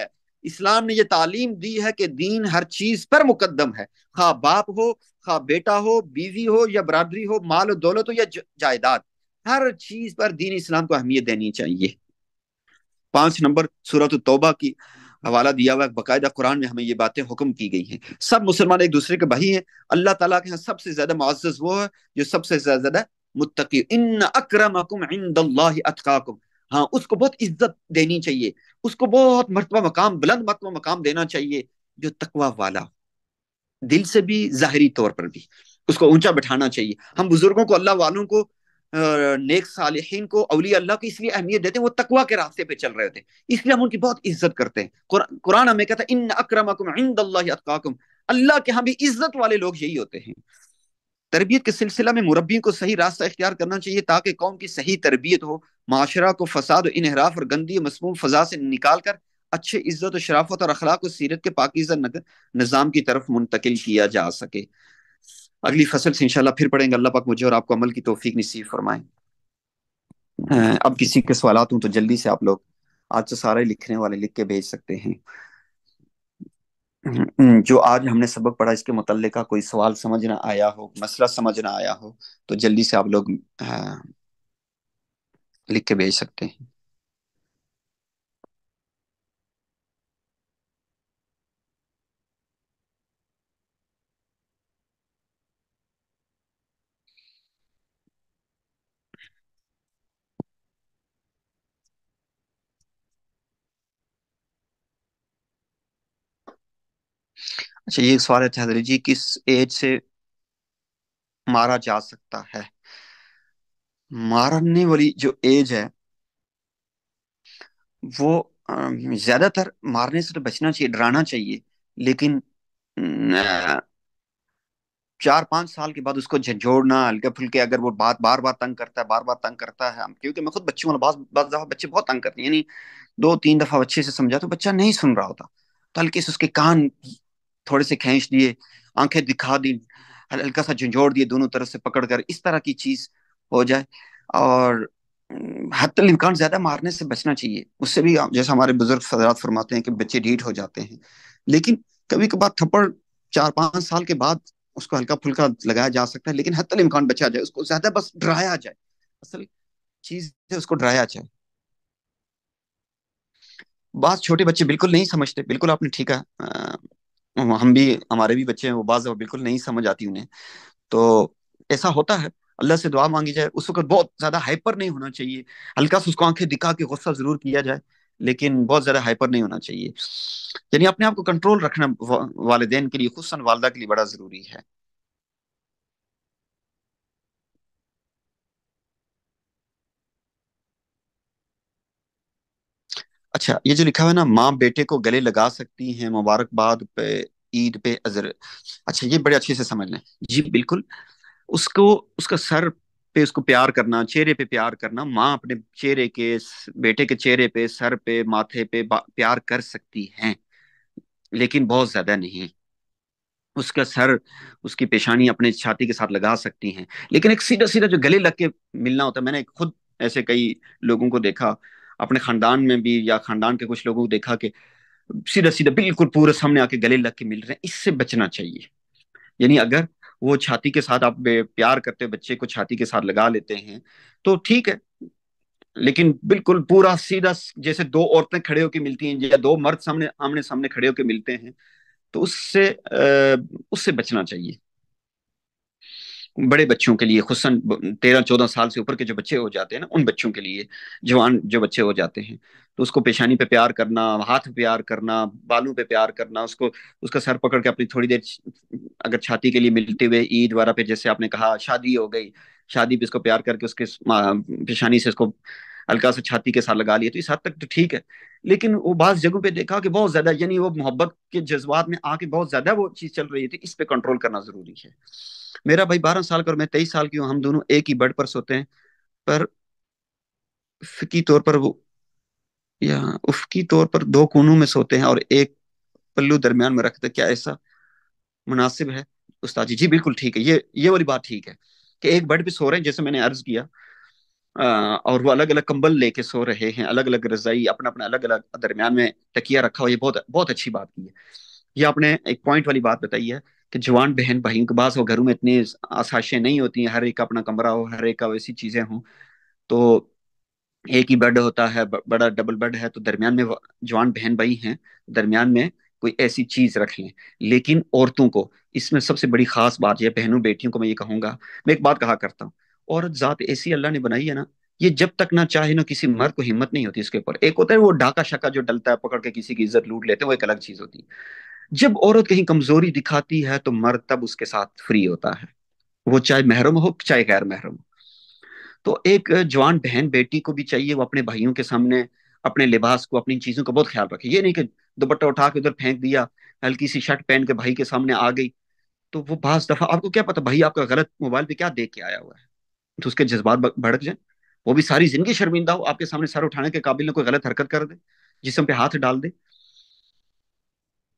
[SPEAKER 1] इस्लाम ने यह तालीम दी है कि दीन हर चीज पर मुकदम है खा बाप हो खा बेटा हो बीवी हो या बरादरी हो माल दौलत हो या जायदाद हर चीज पर दीन इस्लाम को अहमियत देनी चाहिए पांच नंबर सूरत तोबा की हवाला दिया हुआ बाकायदा कुरान में हमें ये बातें हुक्म की गई हैं सब मुसलमान एक दूसरे के भाई हैं अल्लाह ताला के यहाँ सबसे ज्यादा मुआज़ वो है जो सबसे ज्यादा मुत्तकी इन अक्रम हाँ उसको बहुत इज्जत देनी चाहिए उसको बहुत मरतबा मकाम बुलंद मरतबा मकाम देना चाहिए जो तकवा वाला दिल से भी ज़ाहरी तौर पर भी उसको ऊंचा बैठाना चाहिए हम बुजुर्गों को अल्लाह वालों को नेक सालहीन को अवली अल्लाह की इसलिए अहमियत देते हैं वो तकवा के रास्ते पे चल रहे होते हैं इसलिए हम उनकी बहुत इज्जत करते हैं कुरान हमें कहता है इन अक्रमकुम अल्लाह के हम भी इज्जत वाले लोग यही होते हैं तरबियत के सिलसिला में मुरबी को सही रास्ता इख्तियार करना चाहिए ताकि कौम की सही तरबियत हो माशरा को फसाद इनहराफ और गंदी मसमूम फजा से निकाल कर अच्छे इज्जत शराफत और अखलाक और सीरत के पाकिजा निज़ाम की तरफ मुंतकिल किया जा सके अगली फसल से इंशाल्लाह फिर पढ़ेंगे अल्लाह पाक मुझे और आपको अमल की तोफीक नसीब फरमाए अब किसी के सवाल हूँ तो जल्दी से आप लोग आज तो सारे लिखने वाले लिख के भेज सकते हैं जो आज हमने सबक पढ़ा इसके मुतल का कोई सवाल समझ ना आया हो मसला समझ ना आया हो तो जल्दी से आप लोग लिख के भेज सकते हैं अच्छा ये सवाल है हैदरी जी किस एज से मारा जा सकता है मारने वाली जो एज है वो ज्यादातर मारने से तो बचना चाहिए डराना चाहिए लेकिन चार पांच साल के बाद उसको झंझोड़ना हल्के फुल्के अगर वो बात बार बार तंग करता है बार बार तंग करता है क्योंकि मैं खुद बच्चों वाला बहुत बहुत दफा बच्चे बहुत तंग करते हैं यानी दो तीन दफा बच्चे से समझा तो बच्चा नहीं सुन रहा होता तो हल्के से उसके कान थोड़े से खींच दिए आंखें दिखा दी हल्का सा झंझोड़ दिए दोनों तरफ से पकड़ कर इस तरह की चीज हो जाए और हतलकान ज़्यादा मारने से बचना चाहिए उससे भी जैसे हमारे बुजुर्ग सदरात फरमाते हैं कि बच्चे ढीट हो जाते हैं लेकिन कभी कभार थप्पड़ चार पाँच साल के बाद उसको हल्का फुल्का लगाया जा सकता है लेकिन हतल बचा जाए उसको ज़्यादा बस डराया जाए असल चीज़ है उसको डराया जाए बात छोटे बच्चे बिल्कुल नहीं समझते बिल्कुल आपने ठीक है हम भी हमारे भी बच्चे हैं वो बात बिल्कुल नहीं समझ आती उन्हें तो ऐसा होता है अल्लाह से दुआ मांगी जाए उस वक्त बहुत ज़्यादा हाइपर नहीं होना चाहिए हल्का सा उसको आंखें दिखा के गुस्सा ज़रूर किया जाए लेकिन बहुत ज़्यादा हाइपर नहीं होना चाहिए यानी अपने आप को कंट्रोल रखना वालदेन के लिए खुशन वालदा के लिए बड़ा ज़रूरी है अच्छा ये जो लिखा हुआ है ना माँ बेटे को गले लगा सकती हैं मुबारकबाद पे ईद पे अजर अच्छा ये बड़े अच्छे से समझ लें जी बिल्कुल उसको उसका सर पे उसको प्यार करना चेहरे पे प्यार करना माँ अपने चेहरे के बेटे के चेहरे पे सर पे माथे पे प्यार कर सकती हैं लेकिन बहुत ज्यादा नहीं उसका सर उसकी पेशानी अपने छाती के साथ लगा सकती हैं लेकिन एक सीधा सीधा जो गले लग के मिलना होता है मैंने खुद ऐसे कई लोगों को देखा अपने खानदान में भी या खानदान के कुछ लोगों को देखा कि सीधा सीधा बिल्कुल पूरे सामने आके गले लग के मिल रहे हैं इससे बचना चाहिए यानी अगर वो छाती के साथ आप प्यार करते बच्चे को छाती के साथ लगा लेते हैं तो ठीक है लेकिन बिल्कुल पूरा सीधा जैसे दो औरतें खड़े होकर मिलती हैं या दो मर्द सामने आमने सामने खड़े होकर मिलते हैं तो उससे उससे बचना चाहिए बड़े बच्चों के लिए खुसन तेरह चौदह साल से ऊपर के जो बच्चे हो जाते हैं ना उन बच्चों के लिए जवान जो बच्चे हो जाते हैं तो उसको पेशानी पे प्यार करना हाथ प्यार करना बालों पे प्यार करना उसको उसका सर पकड़ के अपनी थोड़ी देर अगर छाती के लिए मिलते हुए ईद वगैरह पे जैसे आपने कहा शादी हो गई शादी पे उसको प्यार करके उसके पेशानी से उसको हल्का सा छाती के साथ लगा लिया तो इस हद तक तो ठीक है लेकिन वो बाज़ जगहों पे देखा कि बहुत ज्यादा यानी वो मोहब्बत के जज्बात में आके बहुत ज्यादा वो चीज चल रही थी तो इस पे कंट्रोल करना जरूरी है मेरा भाई बारह साल का और मैं तेईस साल की हूँ हम दोनों एक ही बेड पर सोते हैं पर फिकी तौर पर वो या उफकी तौर पर दो कोनों में सोते हैं और एक पल्लू दरमियान में रखते क्या ऐसा मुनासिब है उस्ताद जी जी बिल्कुल ठीक है ये ये वाली बात ठीक है कि एक बेड पे सो रहे हैं जैसे मैंने अर्ज किया आ, और वो अलग अलग कंबल लेके सो रहे हैं अलग अलग रजाई अपना अपना अलग अलग दरमियान में तकिया रखा हुआ ये बहुत बहुत अच्छी बात की है ये आपने एक पॉइंट वाली बात बताई है कि जवान बहन भाइयों के पास हो घरों में इतनी आसाशें नहीं होती हैं हर एक का अपना कमरा हो हर एक का वैसी चीज़ें हों तो एक ही बेड होता है बड़ा डबल बेड है तो दरमियान में जवान बहन भाई हैं दरमियान में कोई ऐसी चीज़ रख लें लेकिन औरतों को इसमें सबसे बड़ी खास बात यह बहनों बेटियों को मैं ये कहूँगा मैं एक बात कहा करता हूँ औरत ज़ात ऐसी अल्लाह ने बनाई है ना ये जब तक ना चाहे ना किसी मर्द को हिम्मत नहीं होती इसके ऊपर एक होता है वो डाका शाका जो डलता है पकड़ के किसी की इज्जत लूट लेते हैं वो एक अलग चीज होती है जब औरत कहीं कमजोरी दिखाती है तो मर्द तब उसके साथ फ्री होता है वो चाहे महरम हो चाहे गैर महरम हो तो एक जवान बहन बेटी को भी चाहिए वो अपने भाइयों के सामने अपने लिबास को अपनी चीजों का बहुत ख्याल रखे ये नहीं कि दुपट्टा उठा के उधर फेंक दिया हल्की सी शर्ट पहन के भाई के सामने आ गई तो वो बास दफा आपको क्या पता भाई आपका गलत मोबाइल पे क्या देख के आया हुआ है तो उसके जज्बात भड़क जाए वो भी सारी जिंदगी शर्मिंदा हो आपके सामने सर उठाने के काबिल ना कोई गलत हरकत कर दे जिसम पे हाथ डाल दे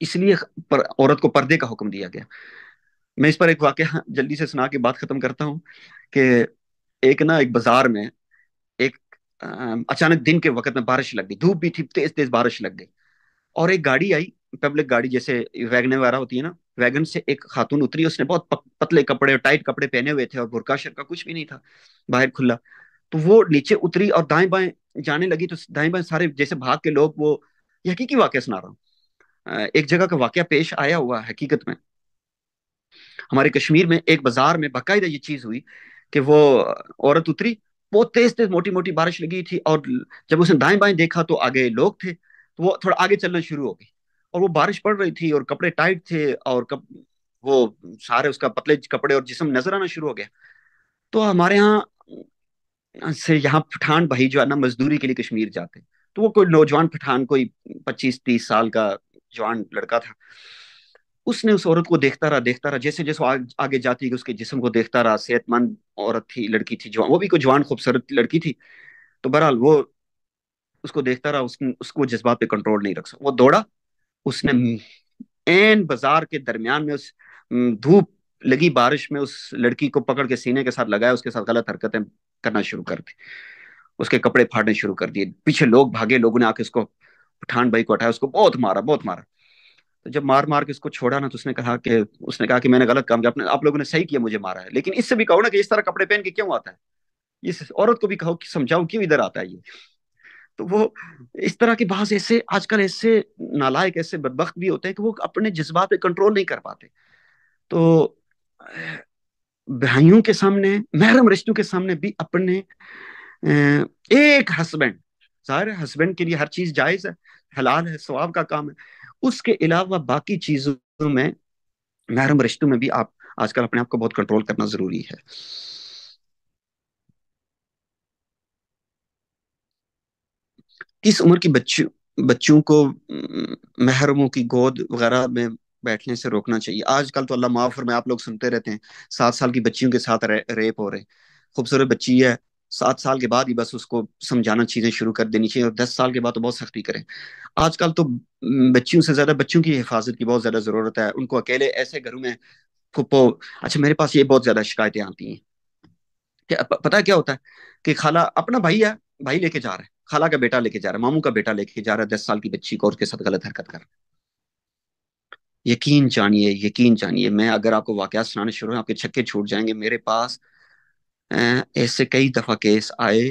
[SPEAKER 1] इसलिए पर, औरत को पर्दे का हुक्म दिया गया मैं इस पर एक वाक्य जल्दी से सुना के बात खत्म करता हूँ कि एक ना एक बाजार में एक अचानक दिन के वक्त में बारिश लग गई धूप भी थी तेज तेज बारिश लग गई और एक गाड़ी आई पब्लिक गाड़ी जैसे वैगन वगैरह होती है ना वैगन से एक खातून उतरी उसने बहुत पतले कपड़े और टाइट कपड़े पहने हुए थे और बुरका का कुछ भी नहीं था बाहर खुला तो वो नीचे उतरी और दाएं बाएं जाने लगी तो दाएं बाएं सारे जैसे भाग के लोग वो यकी वाक्य सुना रहा हूँ एक जगह का वाक्य पेश आया हुआ हकीकत में हमारे कश्मीर में एक बाजार में बाकायदा ये चीज हुई कि वो औरत उतरी बहुत तेज तेज मोटी मोटी बारिश लगी थी और जब उसने दाएं बाएं देखा तो आगे लोग थे तो वो थोड़ा आगे चलना शुरू हो गई और वो बारिश पड़ रही थी और कपड़े टाइट थे और कप, वो सारे उसका पतले कपड़े और जिसम नजर आना शुरू हो गया तो हमारे यहाँ से यहाँ पठान भाई जो है ना मजदूरी के लिए कश्मीर जाते तो वो कोई नौजवान पठान कोई पच्चीस तीस साल का जवान लड़का था उसने उस औरत को देखता रहा देखता रहा जैसे जैसे आग, आगे जाती उसके जिसम को देखता रहा सेहतमंद औरत थी लड़की थी जवान वो भी कोई जवान खूबसूरत लड़की थी तो बहरहाल वो उसको देखता रहा उसने उसको जज्बात पे कंट्रोल नहीं रख सकता वो दौड़ा उसने एन बाजार के दरमियान में उस धूप लगी बारिश में उस लड़की को पकड़ के सीने के साथ लगाया उसके साथ गलत हरकतें करना शुरू कर दी उसके कपड़े फाड़ने शुरू कर दिए पीछे लोग भागे लोगों ने आके उसको पठान भाई को हटाया उसको बहुत मारा बहुत मारा तो जब मार मार के इसको छोड़ा ना तो उसने कहा कि उसने कहा कि मैंने गलत काम किया आप लोगों ने सही किया मुझे मारा है लेकिन इससे भी कहो ना कि इस तरह कपड़े पहन के क्यों आता है इस औरत को भी कहो कि समझाओ क्यों इधर आता है ये तो वो इस तरह के बाज ऐसे आजकल ऐसे नालायक ऐसे बदबक भी होते हैं कि वो अपने जज्बात पे कंट्रोल नहीं कर पाते तो भाइयों के सामने महरम रिश्तों के सामने भी अपने एक हस्बैंड जाहिर है हस्बैंड के लिए हर चीज जायज है हलाल है स्वाब का काम है उसके अलावा बाकी चीजों में महरम रिश्तों में भी आप आजकल अपने आप को बहुत कंट्रोल करना जरूरी है किस उम्र की बच्चों बच्चों को महरमों की गोद वगैरह में बैठने से रोकना चाहिए आजकल तो अल्लाह माफ में आप लोग सुनते रहते हैं सात साल की बच्चियों के साथ रे, रेप हो रहे खूबसूरत बच्ची है सात साल के बाद ही बस उसको समझाना चीज़ें शुरू कर देनी चाहिए और दस साल के बाद तो बहुत सख्ती करें आजकल तो बच्चियों से ज़्यादा बच्चों की हिफाजत की बहुत ज़्यादा ज़रूरत है उनको अकेले ऐसे घरों में फुप्पो अच्छा मेरे पास ये बहुत ज़्यादा शिकायतें आती हैं पता क्या होता है कि खाला अपना भाई है भाई लेके जा रहा है खाला का बेटा लेके जा रहा है मामू का बेटा लेके जा रहा है दस साल की बच्ची को उसके साथ गलत हरकत कर रहा है यकीन जानिए यकीन जानिए मैं अगर आपको वाकया सुनाने शुरू है आपके छक्के छूट जाएंगे मेरे पास ऐसे कई दफा केस आए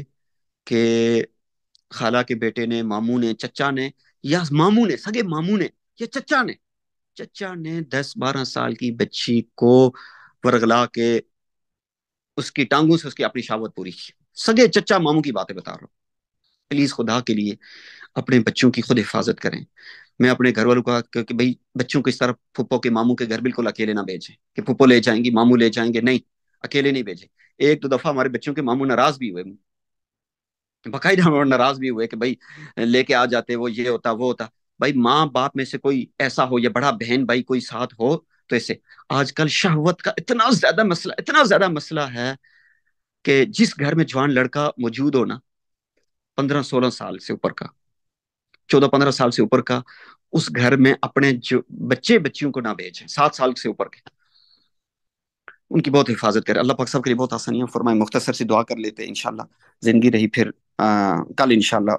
[SPEAKER 1] कि खाला के बेटे ने मामू ने चचा ने या मामू ने सगे मामू ने या चचा ने चचा ने दस बारह साल की बच्ची को वरगला के उसकी टांगों से उसकी अपनी शावत पूरी की सगे चचा मामू की बातें बता रहा हूँ प्लीज खुदा के लिए अपने बच्चों की खुद हिफाजत करें मैं अपने घर वालों का क्योंकि भाई बच्चों को इस तरह फुप्पो के मामू के घर बिल्कुल अकेले ना भेजें कि फुप्पो ले जाएंगी मामू ले जाएंगे नहीं अकेले नहीं भेजें एक दो दफा हमारे बच्चों के मामू नाराज भी हुए बकायदा हमारे नाराज भी हुए कि भाई लेके आ जाते वो ये होता वो होता भाई माँ बाप में से कोई ऐसा हो या बड़ा बहन भाई कोई साथ हो तो ऐसे आजकल शहवत का इतना ज्यादा मसला इतना ज्यादा मसला है कि जिस घर में जवान लड़का मौजूद हो ना पंद्रह सोलह साल से ऊपर का चौदह पंद्रह साल से ऊपर का उस घर में अपने जो बच्चे बच्चियों को ना भेजें सात साल से ऊपर के उनकी बहुत हिफाजत करे अल्लाह पाक सब के लिए बहुत आसानियाँ फरमाए मुख्तसर से दुआ कर लेते हैं इनशाला ज़िंदगी रही फिर आ, कल इनशाला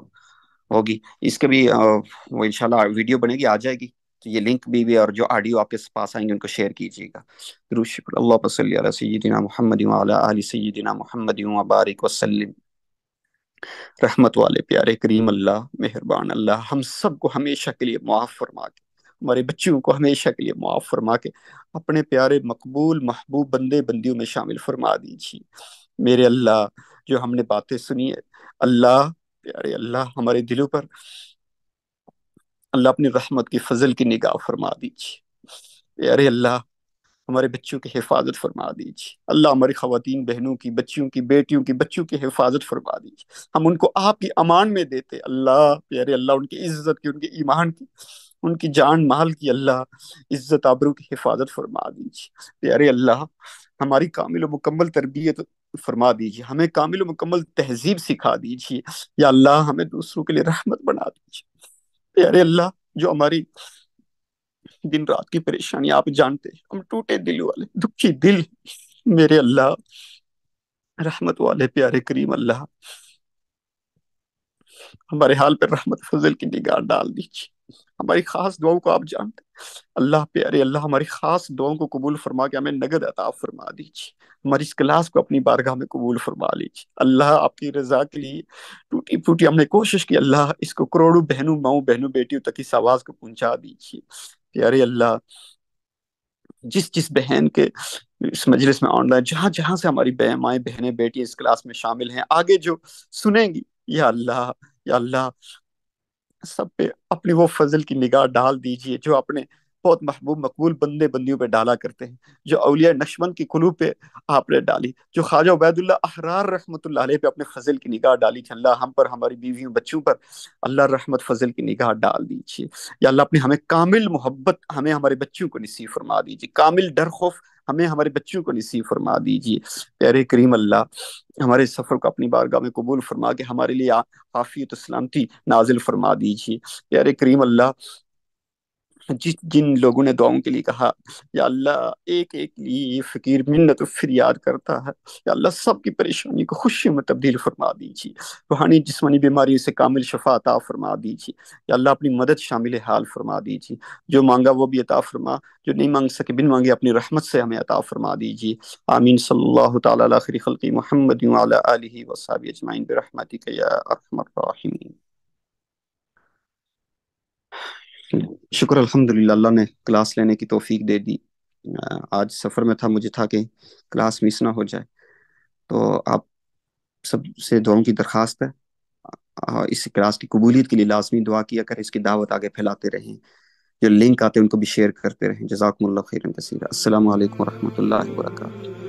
[SPEAKER 1] होगी इसके भी आ, वो इनशाला वीडियो बनेगी आ जाएगी तो ये लिंक भी, भी और जो ऑडियो आपके पास आएंगे उनको शेयर कीजिएगा अल्लाह सैदिना सैदिना वसलम रहमत वाले प्यारे करीम अल्लाह मेहरबान अल्लाह हम सबको हमेशा के लिए मुआफ़ फरमा के हमारे बच्चों को हमेशा के लिए मुआफ़ फरमा के अपने प्यारे मकबूल महबूब बंदे बंदियों में शामिल फरमा दीजिए मेरे अल्लाह जो हमने बातें सुनी है अल्लाह प्यारे अल्लाह हमारे दिलों पर अल्लाह अपनी रहमत की फजल की निगाह फरमा दीजिए प्यारे अल्लाह हमारे बच्चों की हिफाजत फरमा दीजिए अल्लाह हमारी खातन बहनों की बच्चियों की बेटियों की बच्चों की हिफाजत फरमा दीजिए हम उनको आपकी अमान में देते अल्लाह प्यारे अल्लाह उनकी इज्जत की उनके ईमान की उनकी जान माल की अल्लाह इज्जत आबरू की हिफाजत फरमा दीजिए प्यारे अल्लाह हमारी कामिल मुकम्मल तरबियत फरमा दीजिए हमें कामिल मुकम्मल तहजीब सिखा दीजिए या अल्लाह हमें दूसरों के लिए रहमत बना दीजिए प्यारे अल्लाह जो हमारी दिन रात की परेशानी आप जानते हैं हम टूटे दिल वाले दुखी दिल मेरे अल्लाह रहमत वाले प्यारे करीम अल्लाह हमारे हाल पर रहमत फजल की निगाह डाल दीजिए हमारी खास दुआओं को आप जानते अल्लाह प्यारे अल्लाह हमारी खास दुआओं को कबूल फरमा के हमें नगद अता फरमा दीजिए हमारी इस क्लास को अपनी बारगाह में कबूल फरमा लीजिए अल्लाह आपकी रजा के लिए टूटी फूटी हमने कोशिश की अल्लाह इसको करोड़ों बहनों माओ बहनों बेटियों तक इस आवाज़ को पहुंचा दीजिए प्यारे अल्लाह जिस जिस बहन के इस मजलिस में ऑनलाइन जहां जहां से हमारी बह, माए बहने बेटी इस क्लास में शामिल हैं आगे जो सुनेंगी या अल्लाह या अल्लाह सब पे अपनी वो फजल की निगाह डाल दीजिए जो अपने बहुत महबूब मकबूल बंदे बंदियों पे डाला करते हैं जो अलिया नशमन की कुलू पे आपने डाली जो ख्वाजा उबैदुल्ला अहरार रहमत पे अपने फजल की निगाह डाली अल्लाह हम पर हमारी बीवियों बच्चों पर अल्लाह रहमत फजल की निगाह डाल दीजिए या अल्लाह अपने हमें कामिल मोहब्बत हमें हमारे बच्चों को नसीब फरमा दीजिए कामिल डर खौफ हमें हमारे बच्चों को नसीब फरमा दीजिए प्यारे करीम अल्लाह हमारे सफ़र को अपनी बारगाह में कबूल फरमा के हमारे लिए आफियत सलामती नाजिल फरमा दीजिए प्यारे करीम अल्लाह जिस जिन लोगों ने दुआओं के लिए कहा या अल्लाह एक एक लिए फ़कीर मिन्नत फिर याद करता है या अल्लाह सब की परेशानी को खुशी में तब्दील फरमा दीजिए रूहानी जिसमानी बीमारियों से कामिल शफा अता फरमा दीजिए या अल्लाह अपनी मदद शामिल हाल फरमा दीजिए जो मांगा वो भी अता फरमा जो नहीं मांग सके बिन मांगे अपनी रहमत से हमें अता फरमा दीजिए आमीन सल्लल्लाहु ताला खल्की मोहम्मद वसाबी अजमाइन बरहमतिक या शुक्र अल्हम्दुलिल्लाह अल्लाह ने क्लास लेने की तोफीक दे दी आज सफ़र में था मुझे था कि क्लास मिस ना हो जाए तो आप सबसे दुआओं की दरख्वास्त है इस क्लास की कबूलियत के लिए लाजमी दुआ किया कर इसकी दावत आगे फैलाते रहें जो लिंक आते हैं उनको भी शेयर करते रहें जजाकम्ला खैरन कसीर असल वरहमल वर्का